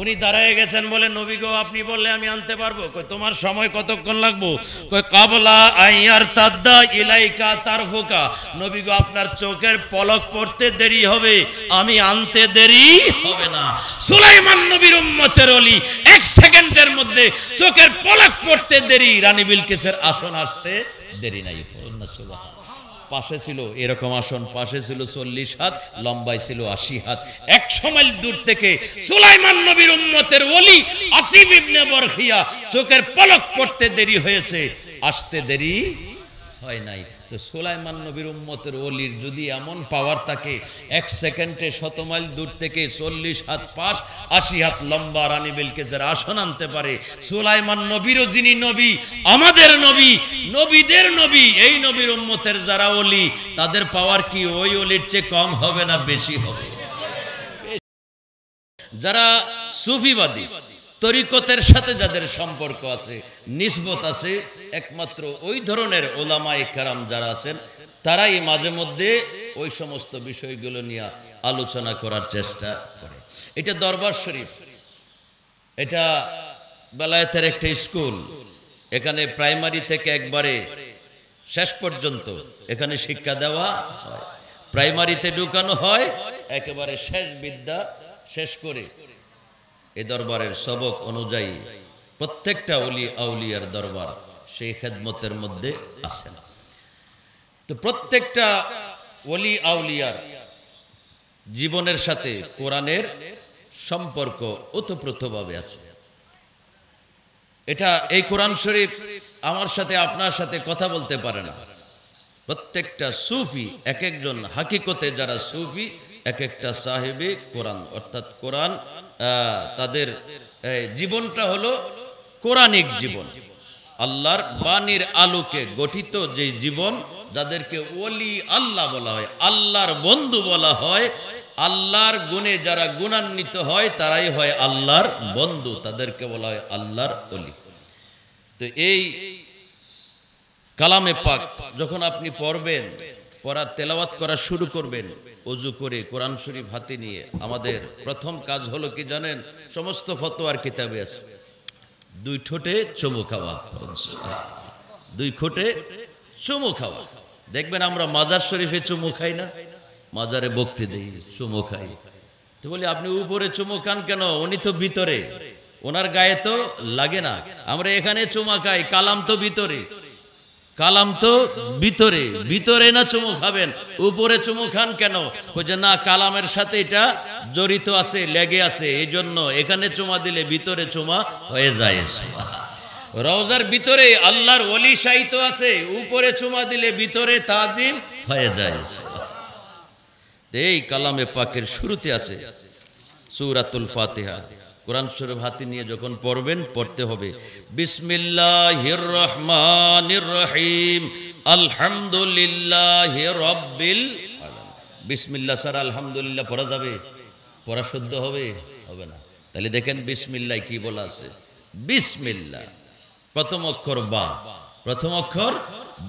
উনি দাঁড়ায় গেছেন বলে নবী গো আপনি বললে আমি আনতে পারবো কই তোমার সময় কতক্ষণ লাগবো কই কাবলা আইয়ার তাদ্দা ইলাইকা তার নবী গো আপনার চোখের পলক পড়তে দেরি হবে আমি আনতে দেরি হবে না সুলাইমান নবীর উম্মতের অলি এক সেকেন্ডের মধ্যে চোখের পলক পড়তে দেরি রানী বিলকেসের আসন আসতে দেরি নাই সুবহানাল্লাহ পাশে ছিল এরকম আসন পাশে ছিল চল্লিশ হাত লম্বায় ছিল আশি হাত একশো মাইল দূর থেকে সুলাইমান নবীর উম্মতের ওলি আসিফ ইবনে বরখিয়া চোখের পলক পড়তে দেরি হয়েছে আসতে দেরি হয় নাই তো সোলাইমান নবীর উম্মতের অলির যদি এমন পাওয়ার থাকে এক সেকেন্ডে শত মাইল দূর থেকে চল্লিশ হাত পাশ আশি হাত লম্বা রানী বেলকেজের আসন আনতে পারে সোলাইমান নবীরও যিনি নবী আমাদের নবী নবীদের নবী এই নবীর উম্মতের যারা অলি তাদের পাওয়ার কি ওই অলির চেয়ে কম হবে না বেশি হবে যারা সুফিবাদী তরিকতের সাথে যাদের সম্পর্ক আছে নিসবত আছে একমাত্র ওই ধরনের ওলামা কারাম যারা আছেন তারাই মাঝে মধ্যে ওই সমস্ত বিষয়গুলো নিয়ে আলোচনা করার চেষ্টা করে এটা দরবার শরীফ এটা বেলায়েতের একটা স্কুল এখানে প্রাইমারি থেকে একবারে শেষ পর্যন্ত এখানে শিক্ষা দেওয়া হয় প্রাইমারিতে ঢুকানো হয় একেবারে শেষ বিদ্যা শেষ করে এ দরবারের সবক অনুযায়ী প্রত্যেকটা অলি আউলিয়ার দরবার সেই খেদমতের মধ্যে আসেন তো প্রত্যেকটা অলি আউলিয়ার জীবনের সাথে কোরআনের সম্পর্ক ওতপ্রোতভাবে আছে এটা এই কোরআন শরীফ আমার সাথে আপনার সাথে কথা বলতে পারে না প্রত্যেকটা সুফি এক একজন হাকিকতে যারা সুফি এক একটা সাহেবে কোরআন অর্থাৎ কোরআন তাদের জীবনটা হলো কোরআনিক জীবন আল্লাহর বাণীর আলোকে গঠিত যে জীবন যাদেরকে ওলি আল্লাহ বলা হয় আল্লাহর বন্ধু বলা হয় আল্লাহর গুণে যারা গুণান্বিত হয় তারাই হয় আল্লাহর বন্ধু তাদেরকে বলা হয় আল্লাহর অলি তো এই কালামে পাক যখন আপনি পড়বেন পড়া তেলাওয়াত করা শুরু করবেন অজু করে কোরআন শরীফ হাতে নিয়ে আমাদের প্রথম কাজ হলো কি জানেন সমস্ত ফতোয়ার কিতাবে আছে দুই ঠোঁটে চমু খাওয়া দুই ঠোঁটে চুমু খাওয়া দেখবেন আমরা মাজার শরীফে চুমু খাই না মাজারে বক্তি দিই চুমু খাই তো বলি আপনি উপরে চুমু খান কেন উনি তো ভিতরে ওনার গায়ে তো লাগে না আমরা এখানে চুমা খাই কালাম তো ভিতরে কালাম তো ভিতরে ভিতরে না চুমু খাবেন উপরে চুমু খান কেন যে না কালামের সাথে এটা জড়িত আছে লেগে আছে এই জন্য এখানে চুমা দিলে ভিতরে চুমা হয়ে যায় রওজার ভিতরে আল্লাহর অলি সাহিত আছে উপরে চুমা দিলে ভিতরে তাজিম হয়ে যায় এই কালামে পাকের শুরুতে আছে সুরাতুল ফাতেহা কোরআন শরীফ হাতে নিয়ে যখন পড়বেন পড়তে হবে বিসমিল্লাহির রহমানির রহিম আলহামদুলিল্লাহ রব্বিল বিসমিল্লা স্যার আলহামদুলিল্লাহ পড়া যাবে পড়া শুদ্ধ হবে হবে না তাহলে দেখেন বিসমিল্লায় কি বলা আছে বিসমিল্লা প্রথম অক্ষর বা প্রথম অক্ষর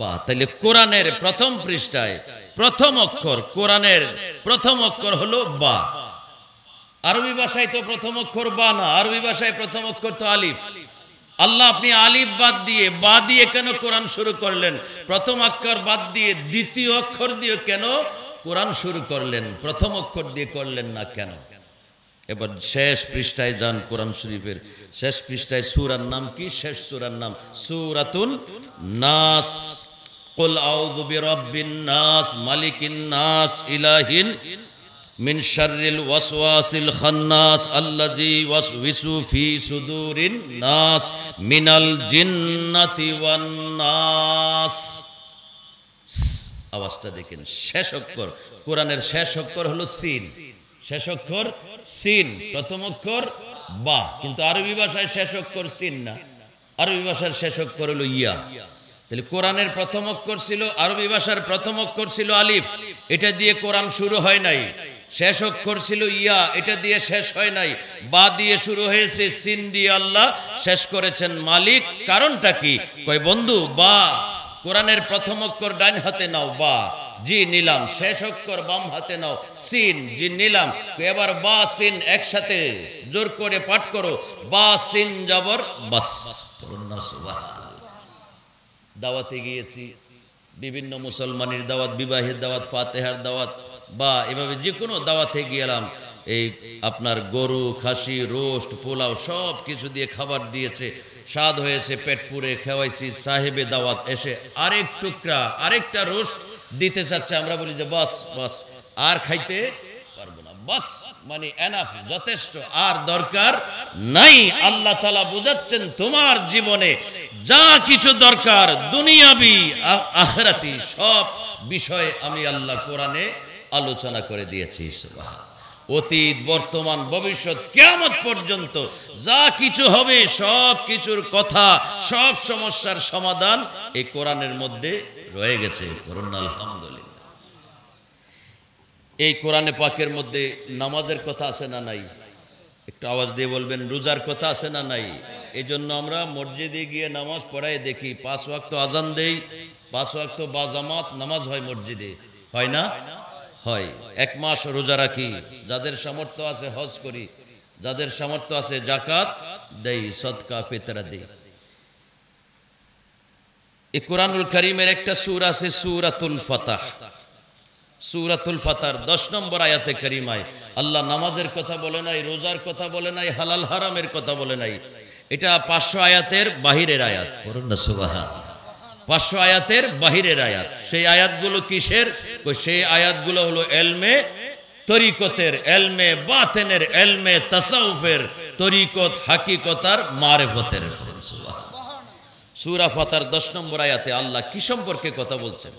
বা তাহলে কোরআনের প্রথম পৃষ্ঠায় প্রথম অক্ষর কোরআনের প্রথম অক্ষর হলো বা আরবি ভাষায় তো প্রথম অক্ষর বা না আরবি ভাষায় প্রথম অক্ষর তো আলিফ আল্লাহ আপনি আলিফ বাদ দিয়ে বা দিয়ে কেন কোরআন শুরু করলেন প্রথম অক্ষর বাদ দিয়ে দ্বিতীয় অক্ষর দিয়ে কেন কোরআন শুরু করলেন প্রথম অক্ষর দিয়ে করলেন না কেন এবার শেষ পৃষ্ঠায় যান কোরআন শরীফের শেষ পৃষ্ঠায় সুরার নাম কি শেষ সুরার নাম সুরাতুন নাস কুল আউযু বিরাব্বিন নাস মালিকিন নাস ইলাহিন মিন শারিল ওয়াসওয়াসিল খান্নাস আল্লাযী ওয়াসওয়িসু ফি সুদুরিন নাস মিনাল জিন্নাতি ওয়ান আওয়াজটা দেখেন শেষ অক্ষর কোরআনের শেষ অক্ষর হলো সিন শেষ অক্ষর সিন প্রথম অক্ষর বা কিন্তু আরবি ভাষায় শেষ অক্ষর সিন না আরবি ভাষার শেষ অক্ষর হলো ইয়া তাহলে কোরআনের প্রথম অক্ষর ছিল আরবি ভাষার প্রথম অক্ষর ছিল আলিফ এটা দিয়ে কোরআন শুরু হয় নাই শেষ অক্ষর ছিল ইয়া এটা দিয়ে শেষ হয় নাই বা দিয়ে শুরু হয়েছে সিন দিয়ে আল্লাহ শেষ করেছেন মালিক কারণটা কি কয় বন্ধু বা কোরআনের প্রথম অক্ষর ডাইন হাতে নাও বা জি নিলাম শেষ অক্ষর বাম হাতে নাও সিন জি নিলাম এবার বা সিন একসাথে জোর করে পাঠ করো বা সিন জবর বাস দাওয়াতে গিয়েছি বিভিন্ন মুসলমানের দাওয়াত বিবাহের দাওয়াত ফাতেহার দাওয়াত বা এভাবে যে কোনো দাওয়াতে গিয়েলাম এই আপনার গরু খাসি রোস্ট পোলাও সব কিছু দিয়ে খাবার দিয়েছে স্বাদ হয়েছে পেট পুরে খেওয়াইছি সাহেবে দাওয়াত এসে আরেক টুকরা আরেকটা রোস্ট দিতে চাচ্ছে আমরা বলি যে বাস বাস আর খাইতে পারবো না বাস মানে এনাফ যথেষ্ট আর দরকার নাই আল্লাহ তালা বুঝাচ্ছেন তোমার জীবনে যা কিছু দরকার দুনিয়াবি আখরাতি সব বিষয়ে আমি আল্লাহ কোরআনে আলোচনা করে দিয়েছি অতীত বর্তমান ভবিষ্যৎ কেমন পর্যন্ত যা কিছু হবে সব কিছুর কথা সব সমস্যার সমাধান এই কোরআনের মধ্যে রয়ে গেছে এই কোরআনে পাকের মধ্যে নামাজের কথা আছে না নাই একটু আওয়াজ দিয়ে বলবেন রোজার কথা আছে না নাই এই জন্য আমরা মসজিদে গিয়ে নামাজ পড়াই দেখি পাঁচ ওয়াক্ত আজান দেই পাঁচ ওয়াক্ত বা জামাত নামাজ হয় মসজিদে হয় না হয় এক মাস রোজা রাখি যাদের সামর্থ্য আছে হজ করি যাদের সামর্থ্য আছে জাকাত দেই সদকা ফেতরা দেই এ কোরআনুল করিমের একটা সুর আছে সুরাতুল ফাতাহ সুরাতুল ফাতার দশ নম্বর আয়াতে করিমায় আল্লাহ নামাজের কথা বলে নাই রোজার কথা বলে নাই হালাল হারামের কথা বলে নাই এটা পাঁচশো আয়াতের বাহিরের আয়াত পড়ুন না সুবাহা পাঁচশো আয়াতের বাহিরের আয়াত সেই আয়াতগুলো কিসের সেই আয়াতগুলো হলো এলমে তরিকতের এলমে বাতেনের এলমে তাসাউফের তরিকত হাকিকতার মারেফতের সুরা ফাতার দশ নম্বর আয়াতে আল্লাহ কি সম্পর্কে কথা বলছেন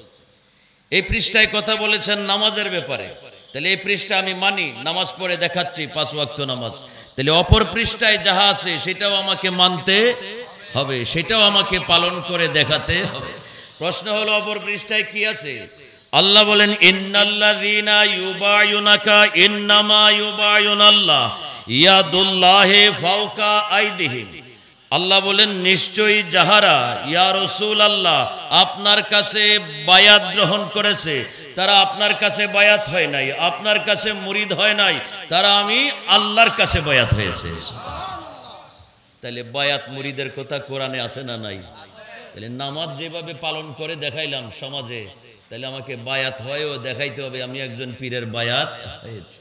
এই পৃষ্ঠায় কথা বলেছেন নামাজের ব্যাপারে তাহলে এই পৃষ্ঠা আমি মানি নামাজ পড়ে দেখাচ্ছি পাঁচ ওয়াক্ত নামাজ তাহলে অপর পৃষ্ঠায় যাহা আছে সেটাও আমাকে মানতে হবে সেটাও আমাকে পালন করে দেখাতে হবে প্রশ্ন হলো অপর পৃষ্ঠায় কি আছে আল্লাহ বলেন ইন্নাল্লাযীনা ইউবায়ুনাকা ইন্নামা ইউবায়ুনাল্লাহ ইয়াদুল্লাহি ফাওকা আইদিহিম আল্লাহ বলেন নিশ্চয়ই যাহারা ইয়া রসুল আল্লাহ আপনার কাছে বায়াত গ্রহণ করেছে তারা আপনার কাছে বায়াত হয় নাই আপনার কাছে মুরিদ হয় নাই তারা আমি আল্লাহর কাছে বায়াত হয়েছে তাহলে বায়াত মুড়িদের কথা কোরআনে আছে না নাই তাহলে নামাজ যেভাবে পালন করে দেখাইলাম সমাজে তাহলে আমাকে বায়াত হয়েও দেখাইতে হবে আমি একজন পীরের বায়াত হয়েছি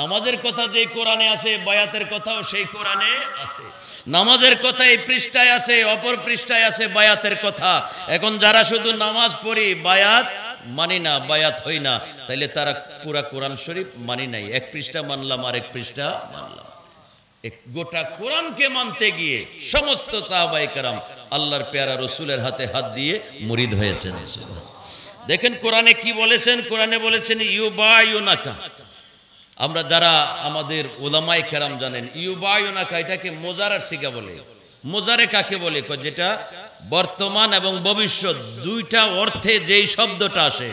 নামাজের কথা যে কোরআনে আছে বায়াতের কথাও সেই কোরআনে আছে নামাজের কথা এই পৃষ্ঠায় আছে অপর পৃষ্ঠায় আছে বায়াতের কথা এখন যারা শুধু নামাজ পড়ি বায়াত মানি না বায়াত হই না তাইলে তারা পুরা কোরআন শরীফ মানি নাই এক পৃষ্ঠা মানলাম আর এক পৃষ্ঠা মানলাম গোটা কোরআনকে মানতে গিয়ে সমস্ত সাহবাই কারাম আল্লাহর পেয়ারা রসুলের হাতে হাত দিয়ে মুরিদ হয়েছেন দেখেন কোরআনে কি বলেছেন কোরআনে বলেছেন ইউবায়ুনাকা আমরা যারা আমাদের ওলামাই কেরাম জানেন ইউবায়ুনাকা এটাকে মোজারার শিকা বলে মোজারে কাকে বলে যেটা বর্তমান এবং ভবিষ্যৎ দুইটা অর্থে যেই শব্দটা আসে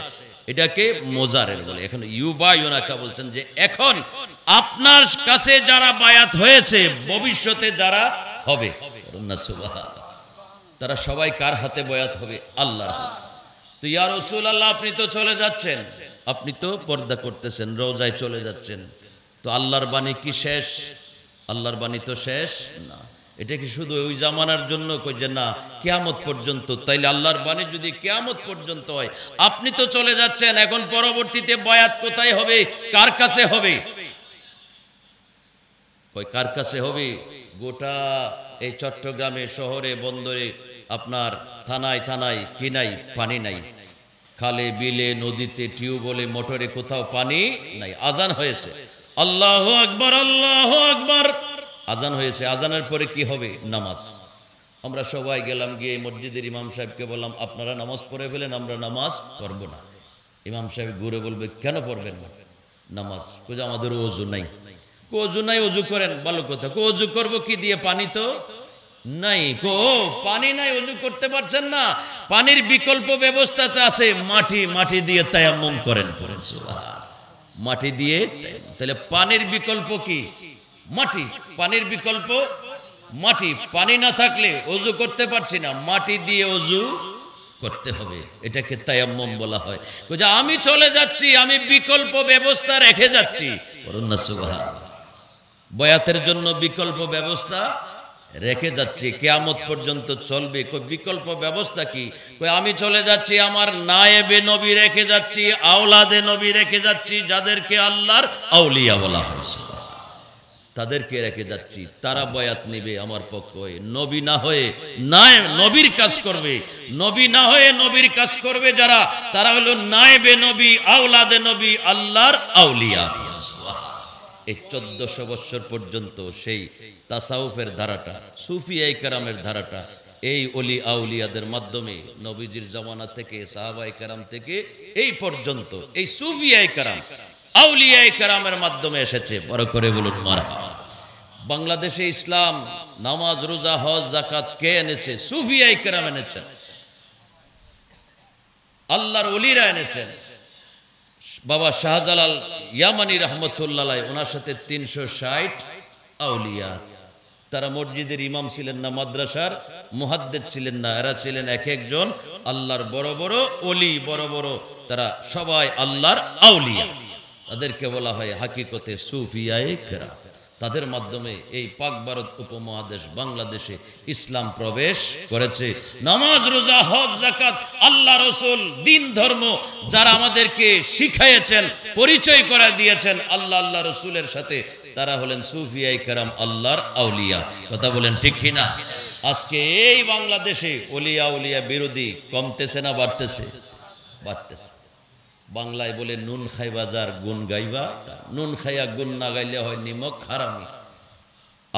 এটাকে মোজারের বলে এখন ইউবা ইউনাকা বলছেন যে এখন আপনার কাছে যারা বায়াত হয়েছে ভবিষ্যতে যারা হবে তারা সবাই কার হাতে বয়াত হবে আল্লাহ তো ইয়ার রসুল আল্লাহ আপনি তো চলে যাচ্ছেন আপনি তো পর্দা করতেছেন রোজায় চলে যাচ্ছেন তো আল্লাহর বাণী কি শেষ আল্লাহর বাণী তো শেষ না এটা কি শুধু ওই জামানার জন্য যে না কেয়ামত পর্যন্ত তাইলে আল্লাহর বাণী যদি কেয়ামত পর্যন্ত হয় আপনি তো চলে যাচ্ছেন এখন পরবর্তীতে বয়াত কোথায় হবে কার কাছে হবে কার কাছে হবে গোটা এই চট্টগ্রামে শহরে বন্দরে আপনার থানায় থানায় কি নাই পানি নাই খালে বিলে নদীতে টিউবলে মোটরে কোথাও পানি নাই আজান হয়েছে আল্লাহ আকবর আল্লাহ আকবর আজান হয়েছে আজানের পরে কি হবে নামাজ আমরা সবাই গেলাম গিয়ে মসজিদের ইমাম সাহেবকে বললাম আপনারা নামাজ পড়ে ফেলেন আমরা নামাজ পড়ব না ইমাম সাহেব ঘুরে বলবে কেন পড়বেন না নামাজ কোজ আমাদের অজু নাই অজু নাই অজু করেন ভালো কথা কো অজু করবো কি দিয়ে পানি তো নাই কো পানি নাই অজু করতে পারছেন না পানির বিকল্প ব্যবস্থাতে আছে মাটি মাটি দিয়ে তায়াম্মম করেন মাটি দিয়ে তাহলে পানির বিকল্প কি মাটি পানির বিকল্প মাটি পানি না থাকলে অজু করতে পারছি না মাটি দিয়ে অজু করতে হবে এটাকে তায়াম্মম বলা হয় যে আমি চলে যাচ্ছি আমি বিকল্প ব্যবস্থা রেখে যাচ্ছি বয়াতের জন্য বিকল্প ব্যবস্থা রেখে যাচ্ছি কেয়ামত পর্যন্ত চলবে বিকল্প ব্যবস্থা কি আমি চলে যাচ্ছি আমার নায়েবে নবী রেখে যাচ্ছি আওলাদে নবী রেখে যাচ্ছি যাদেরকে আল্লাহর আউলিয়া বলা হয়েছে তাদেরকে রেখে যাচ্ছি তারা বয়াত নিবে আমার পক্ষ হয়ে নবী না হয়ে নায় নবীর কাজ করবে নবী না হয়ে নবীর কাজ করবে যারা তারা হলো নায়বে নবী আওলাদে নবী আল্লাহর আউলিয়া এই চোদ্দশো বৎসর পর্যন্ত সেই তাসাউফের ধারাটা সুফিয়াই কারামের ধারাটা এই অলি আউলিয়াদের মাধ্যমে নবীজির জমানা থেকে সাহাবাই কারাম থেকে এই পর্যন্ত এই সুফিয়াই কারাম আউলিয়ায় কেরামের মাধ্যমে এসেছে বড় করে বলুন মারা বাংলাদেশে ইসলাম নামাজ রোজা হজ জাকাত কে এনেছে সুফিয়াই কেরাম এনেছেন আল্লাহর অলিরা এনেছেন বাবা শাহজালাল ইয়ামানি রহমতুল্লাহ ওনার সাথে তিনশো ষাট আউলিয়া তারা মসজিদের ইমাম ছিলেন না মাদ্রাসার মুহাদ্দের ছিলেন না এরা ছিলেন এক একজন আল্লাহর বড় বড় অলি বড় বড় তারা সবাই আল্লাহর আউলিয়া তাদেরকে বলা হয় হাকিকতে সুফিয়ায় খেরা তাদের মাধ্যমে এই পাক ভারত উপমহাদেশ বাংলাদেশে ইসলাম প্রবেশ করেছে নামাজ রোজা হজ জাকাত আল্লাহ রসুল দিন ধর্ম যারা আমাদেরকে শিখাইয়েছেন পরিচয় করে দিয়েছেন আল্লাহ আল্লাহ রসুলের সাথে তারা হলেন সুফিয়াই কারাম আল্লাহর আউলিয়া কথা বলেন ঠিক কিনা আজকে এই বাংলাদেশে অলিয়া উলিয়া বিরোধী কমতেছে না বাড়তেছে বাড়তেছে বাংলায় বলে নুন খাইবা যার গুণ গাইবা নুন খাইয়া গুণ না গাইলে হয় নিমক হারামি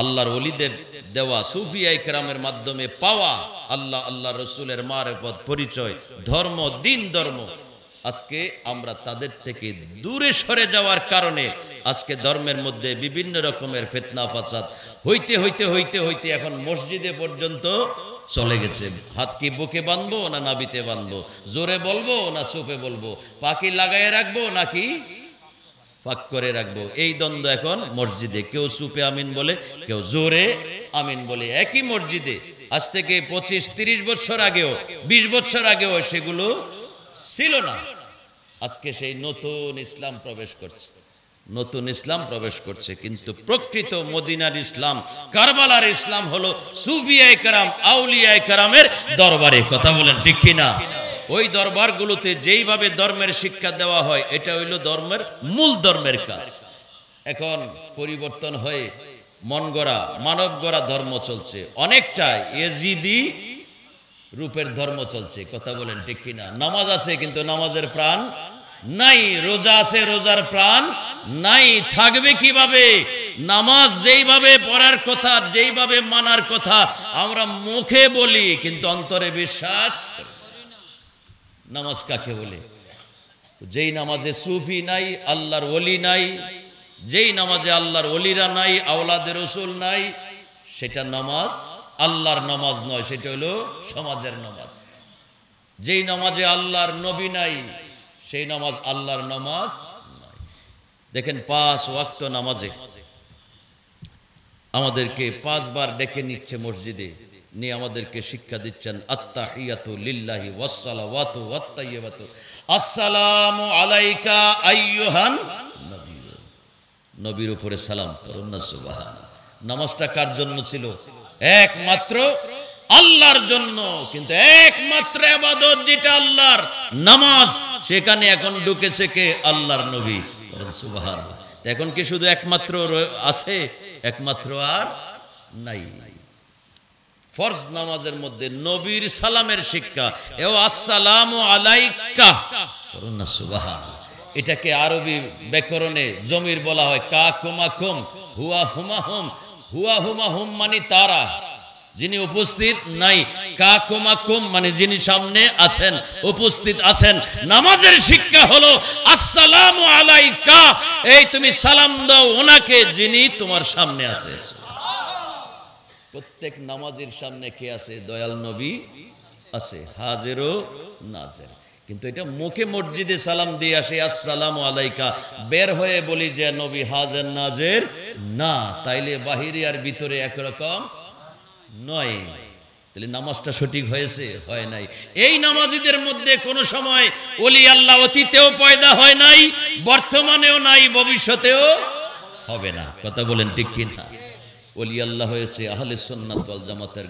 আল্লাহর অলিদের দেওয়া সুফিয়া ইকরামের মাধ্যমে পাওয়া আল্লাহ আল্লাহ রসুলের পথ পরিচয় ধর্ম দিন ধর্ম আজকে আমরা তাদের থেকে দূরে সরে যাওয়ার কারণে আজকে ধর্মের মধ্যে বিভিন্ন রকমের ফেতনা ফাসাদ হইতে হইতে হইতে হইতে এখন মসজিদে পর্যন্ত চলে গেছে হাত কি বুকে বাঁধবো না নাবিতে বাঁধবো জোরে বলবো না চোপে বলবো পাখি লাগাইয়ে রাখবো নাকি পাক করে রাখবো এই দ্বন্দ্ব এখন মসজিদে কেউ সুপে আমিন বলে কেউ জোরে আমিন বলে একই মসজিদে আজ থেকে পঁচিশ তিরিশ বছর আগেও ২০ বছর আগেও সেগুলো ছিল না আজকে সেই নতুন ইসলাম প্রবেশ করছে নতুন ইসলাম প্রবেশ করছে কিন্তু প্রকৃত মদিনার ইসলাম কারবালার ইসলাম হলো সুফিয়ায় কারাম আউলিয়ায় কারামের দরবারে কথা বলেন ঠিক কিনা ওই দরবারগুলোতে যেইভাবে ধর্মের শিক্ষা দেওয়া হয় এটা হইল ধর্মের মূল ধর্মের কাজ এখন পরিবর্তন হয়ে মন গড়া মানব গড়া ধর্ম চলছে অনেকটা এজিদি রূপের ধর্ম চলছে কথা বলেন ঠিক কিনা নামাজ আছে কিন্তু নামাজের প্রাণ নাই রোজা আছে রোজার প্রাণ নাই থাকবে কিভাবে নামাজ যেইভাবে পড়ার কথা যেইভাবে মানার কথা আমরা মুখে বলি কিন্তু অন্তরে বিশ্বাস নামাজ কাকে বলে যেই নামাজে সুফি নাই আল্লাহর অলি নাই যেই নামাজে আল্লাহর অলিরা নাই আওলাদের রসুল নাই সেটা নামাজ আল্লাহর নামাজ নয় সেটা হলো সমাজের নামাজ যেই নামাজে আল্লাহর নবী নাই সেই নামাজ আল্লাহর নামাজ দেখেন পাঁচ ওয়াক্ত নামাজে আমাদেরকে পাঁচবার ডেকে নিচ্ছে মসজিদে নিয়ে আমাদেরকে শিক্ষা দিচ্ছেন লিল্লাহি আলাইকা নবীর উপরে সালাম নামাজটা কার জন্য ছিল একমাত্র আল্লাহর জন্য কিন্তু একমাত্র আবাদত যেটা আল্লাহর নামাজ সেখানে এখন ঢুকেছে কে আল্লাহর নবী সুবাহ এখন কি শুধু একমাত্র আছে একমাত্র আর নাই ফরজ নামাজের মধ্যে নবীর সালামের শিক্ষা এও আসসালাম আলাইকা সুবাহ এটাকে আরবি ব্যাকরণে জমির বলা হয় কা কুমা কুম হুয়া হুমা হুম হুয়া হুমা হুম মানে তারা যিনি উপস্থিত নাই কাকুমাকুম মানে যিনি সামনে আছেন উপস্থিত আছেন নামাজের শিক্ষা হলো আসসালামু আলাইকা এই তুমি সালাম দাও ওনাকে যিনি তোমার সামনে আছে প্রত্যেক নামাজের সামনে কে আছে দয়াল নবী আছে হাজেরও নাজের কিন্তু এটা মুখে মসজিদে সালাম দিয়ে আসে আসসালাম আলাইকা বের হয়ে বলি যে নবী হাজের নাজের না তাইলে বাহিরে আর ভিতরে একরকম নয় তাহলে নামাজটা সঠিক হয়েছে হয় নাই এই নামাজিদের মধ্যে কোনো সময় আল্লাহ অতীতেও পয়দা হয় নাই বর্তমানেও নাই ভবিষ্যতেও হবে না কথা বলেন ঠিক কিনা আল্লাহ হয়েছে আহলে জামাতের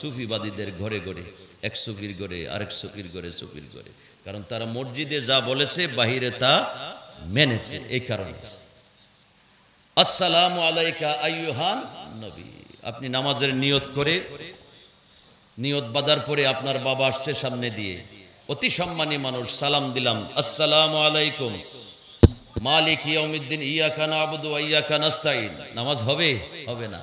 সুফিবাদীদের ঘরে ঘরে এক সুফির ঘরে আরেক সুফির ঘরে সুফির ঘরে কারণ তারা মসজিদে যা বলেছে বাহিরে তা মেনেছে এই কারণে আসসালাম আলাইকা আইহান নবী আপনি নামাজের নিয়ত করে নিয়ত বাদার পরে আপনার বাবা আসছে সামনে দিয়ে অতি সম্মানী মানুষ সালাম দিলাম আসসালাম আলাইকুম মালিক ইয়াউমিদ্দিন ইয়া কানা আবুদু ইয়া কানাস্তাইন নামাজ হবে হবে না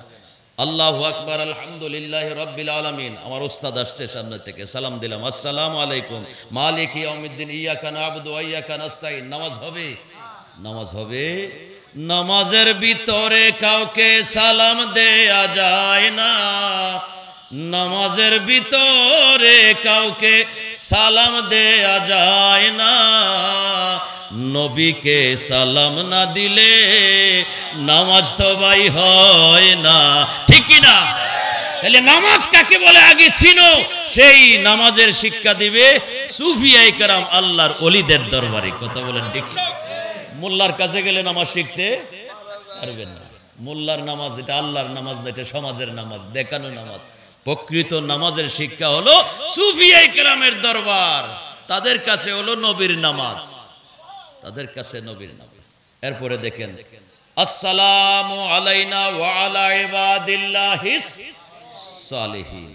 আল্লাহ আকবার আলহামদুলিল্লাহ রব্বিল আলমিন আমার উস্তাদ আসছে সামনে থেকে সালাম দিলাম আসসালাম আলাইকুম মালিক ইয়াউমিদ্দিন ইয়া কানা আবুদু ইয়া কানাস্তাইন নামাজ হবে নামাজ হবে নামাজের ভিতরে কাউকে সালাম দেয়া যায় না নামাজের ভিতরে কাউকে সালাম দেয়া যায় না নবীকে সালাম না দিলে নামাজ তো ভাই হয় না ঠিক না তাহলে নামাজ কাকে বলে আগে ছিল সেই নামাজের শিক্ষা দিবে সুফিয়াই কারাম আল্লাহর অলিদের দরবারে কথা বলেন ঠিক মোল্লার কাছে গেলে নামাজ শিখতে পারবেন না মোল্লার নামাজ এটা আল্লাহর নামাজ না এটা সমাজের নামাজ দেখানো নামাজ প্রকৃত নামাজের শিক্ষা হলো সুফিয়া কেরামের দরবার তাদের কাছে হলো নবীর নামাজ তাদের কাছে নবীর নামাজ এরপরে দেখেন আসসালামু আলাইনা ওয়া আলা ইবাদিল্লাহিস সালিহিন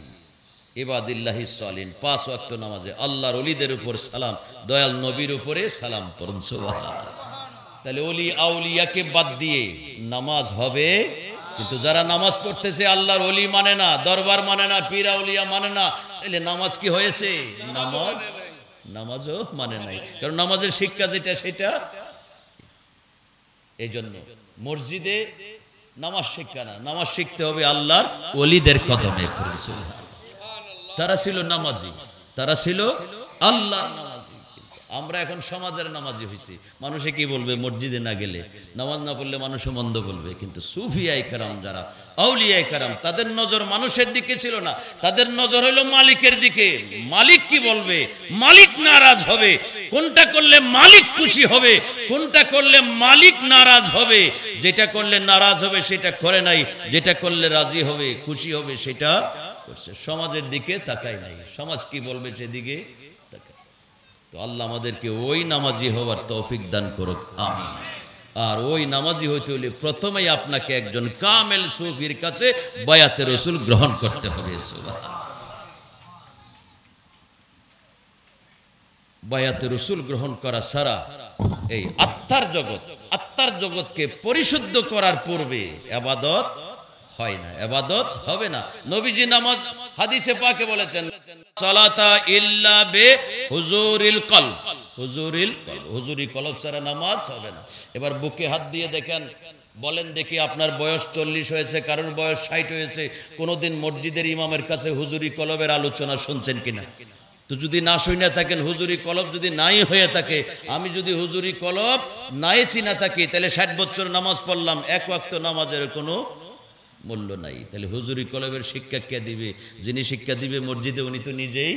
ইবাদিল্লাহিস সালিন পাঁচ ওয়াক্ত নামাজে আল্লাহর ওলিদের উপর সালাম দয়াল নবীর উপরে সালাম করুন সুবহানাল্লাহ তাহলে অলি আউলিয়াকে বাদ দিয়ে নামাজ হবে কিন্তু যারা নামাজ পড়তেছে আল্লাহর অলি মানে না দরবার মানে না পীর আউলিয়া মানে না তাহলে নামাজ কি হয়েছে নামাজ নামাজও মানে নাই কারণ নামাজের শিক্ষা যেটা সেটা এই জন্য মসজিদে নামাজ শিক্ষা না নামাজ শিখতে হবে আল্লাহর ওলিদের কদমে তারা ছিল নামাজি তারা ছিল আল্লাহর নামাজ আমরা এখন সমাজের নামাজি হয়েছি মানুষে কি বলবে মসজিদে না গেলে নামাজ না পড়লে মানুষে মন্দ বলবে কিন্তু সুফিয়াই কারাম যারা আউলিয়াই কারাম তাদের নজর মানুষের দিকে ছিল না তাদের নজর হলো মালিকের দিকে মালিক কি বলবে মালিক নারাজ হবে কোনটা করলে মালিক খুশি হবে কোনটা করলে মালিক নারাজ হবে যেটা করলে নারাজ হবে সেটা করে নাই যেটা করলে রাজি হবে খুশি হবে সেটা করছে সমাজের দিকে তাকায় নাই সমাজ কি বলবে সেদিকে তো আল্লাহ আমাদেরকে ওই নামাজি হওয়ার তৌফিক দান করুক আমি আর ওই নামাজি হইতে হলে প্রথমেই আপনাকে একজন কামেল সুফির কাছে বায়াতে রসুল গ্রহণ করতে হবে বায়াতে রসুল গ্রহণ করা সারা এই আত্মার জগৎ আত্মার জগৎকে পরিশুদ্ধ করার পূর্বে আবাদত হয় না এবাদত হবে না নবীজি নামাজ হাদিসে পাকে বলেছেন সালাতা ইল্লা বে হুজুরিল কল হুজুরিল কল হুজুরি কলব ছাড়া নামাজ হবে না এবার বুকে হাত দিয়ে দেখেন বলেন দেখি আপনার বয়স চল্লিশ হয়েছে কারোর বয়স ষাট হয়েছে কোনোদিন মসজিদের ইমামের কাছে হুজুরি কলবের আলোচনা শুনছেন কিনা তো যদি না শুনে থাকেন হুজুরি কলব যদি নাই হয়ে থাকে আমি যদি হুজুরি কলব নাই চিনা থাকি তাহলে ষাট বছর নামাজ পড়লাম এক ওয়াক্ত নামাজের কোনো মূল্য নাই তাহলে হুজুরি কলবের শিক্ষা কে দিবে যিনি শিক্ষা দিবে মসজিদে উনি তো নিজেই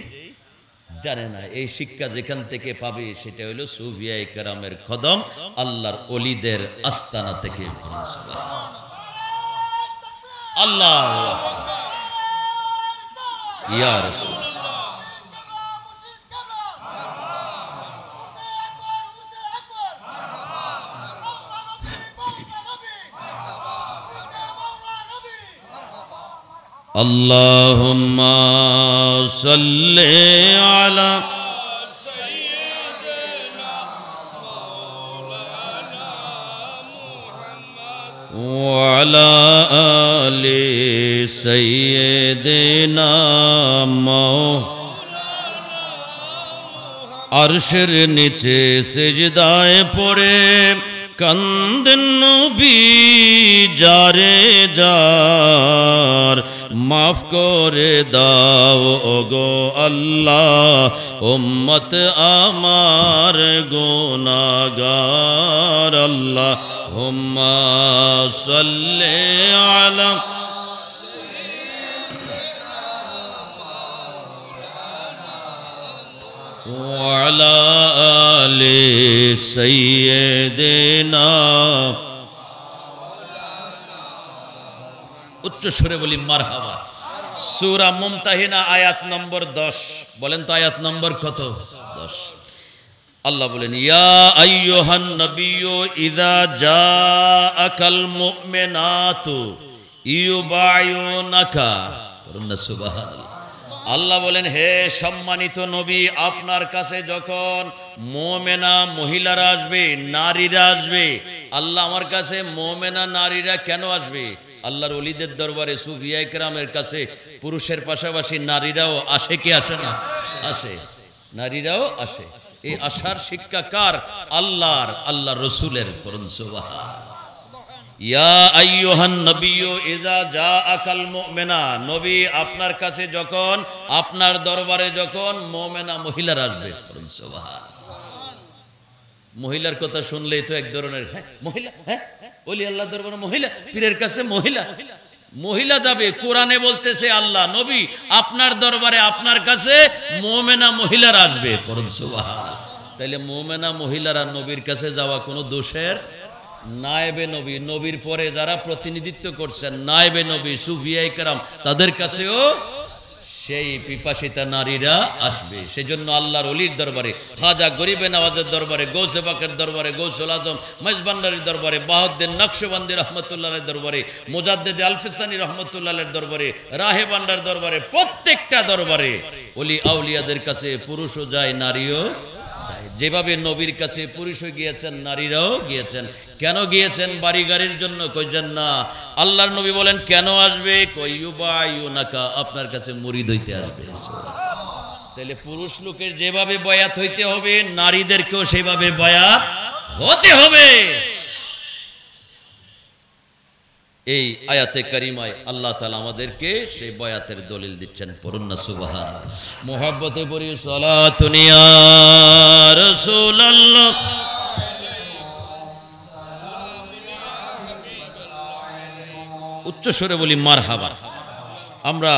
জানে না এই শিক্ষা যেখান থেকে পাবে সেটা হলো সুভিয়া কারামের খদম আল্লাহর অলিদের আস্তানা থেকে আল্লাহ ইয়ার اللہ ہل سیے دینا مو عرشر نیچے سجدائے پورے کندن بھی جارے جار مع کور دو اللہ امت آمار گناگار اللہ ہم صلی علم وعلی آل سیدنا محمد উচ্চ সুরে বলি মার হাওয়া সুরা মুমতাহিনা আয়াত নম্বর দশ বলেন তো আয়াত নম্বর কত দশ আল্লাহ বলেন ইয়া আইয়ুহান নবিয়্যু ইযা জাআকাল মুমিনাতু ইউবায়ুনাকা পড়ুন না সুবহানাল্লাহ আল্লাহ বলেন হে সম্মানিত নবী আপনার কাছে যখন মোমেনা মহিলারা আসবে নারীরা আসবে আল্লাহ আমার কাছে মোমেনা নারীরা কেন আসবে আল্লাহর অলিদের দরবারে সুফিয়া ইকরামের কাছে পুরুষের পাশাপাশি নারীরাও আসে কি আসে না আসে নারীরাও আসে এই আশার শিক্ষা কার আল্লাহর আল্লাহ রসুলের করুন সুবাহ নবী আপনার কাছে যখন আপনার দরবারে যখন মোমেনা মহিলার আসবে মহিলার কথা শুনলেই তো এক ধরনের হ্যাঁ মহিলা হ্যাঁ, হ্যাঁ। ওলি আল্লাহ দরবার মহিলা পীরের কাছে মহিলা মহিলা যাবে কোরআনে বলতেছে আল্লাহ নবী আপনার দরবারে আপনার কাছে মোমেনা মহিলার আসবে পরম তাইলে মোমেনা মহিলারা নবীর কাছে যাওয়া কোনো দোষের নায়বে নবী নবীর পরে যারা প্রতিনিধিত্ব করছেন নায়বে নবী সুফিয়াই কারাম তাদের কাছেও সেই পিপাসিতা নারীরা আসবে সেজন্য আল্লাহর অলির দরবারে খাজা গরিবে নওয়াজের দরবারে গৌসে দরবারে গৌসুল আজম মজবান্ডারির দরবারে বাহদ্দিন নকশবন্দি রহমতুল্লাহের দরবারে মোজাদ্দেদ আলফিসানি রহমতুল্লাহের দরবারে রাহে বান্ডার দরবারে প্রত্যেকটা দরবারে অলি আউলিয়াদের কাছে পুরুষও যায় নারীও যেভাবে নবীর কাছে পুরুষও গিয়েছেন নারীরাও গিয়েছেন কেন গিয়েছেন বাড়ি গাড়ির জন্য কইছেন না আল্লাহর নবী বলেন কেন আসবে কইবায়ুনাকা আপনার কাছে মুড়ি দইতে আসবে তাহলে পুরুষ লোকের যেভাবে বয়াত হইতে হবে নারীদেরকেও সেভাবে বয়াত হতে হবে এই আয়াতে করিমায় আল্লাহ তালা আমাদেরকে সেই বয়াতের দলিল দিচ্ছেন পরুণা সুবাহ মোহাব্বতে উচ্চ স্বরে বলি মার হাবার আমরা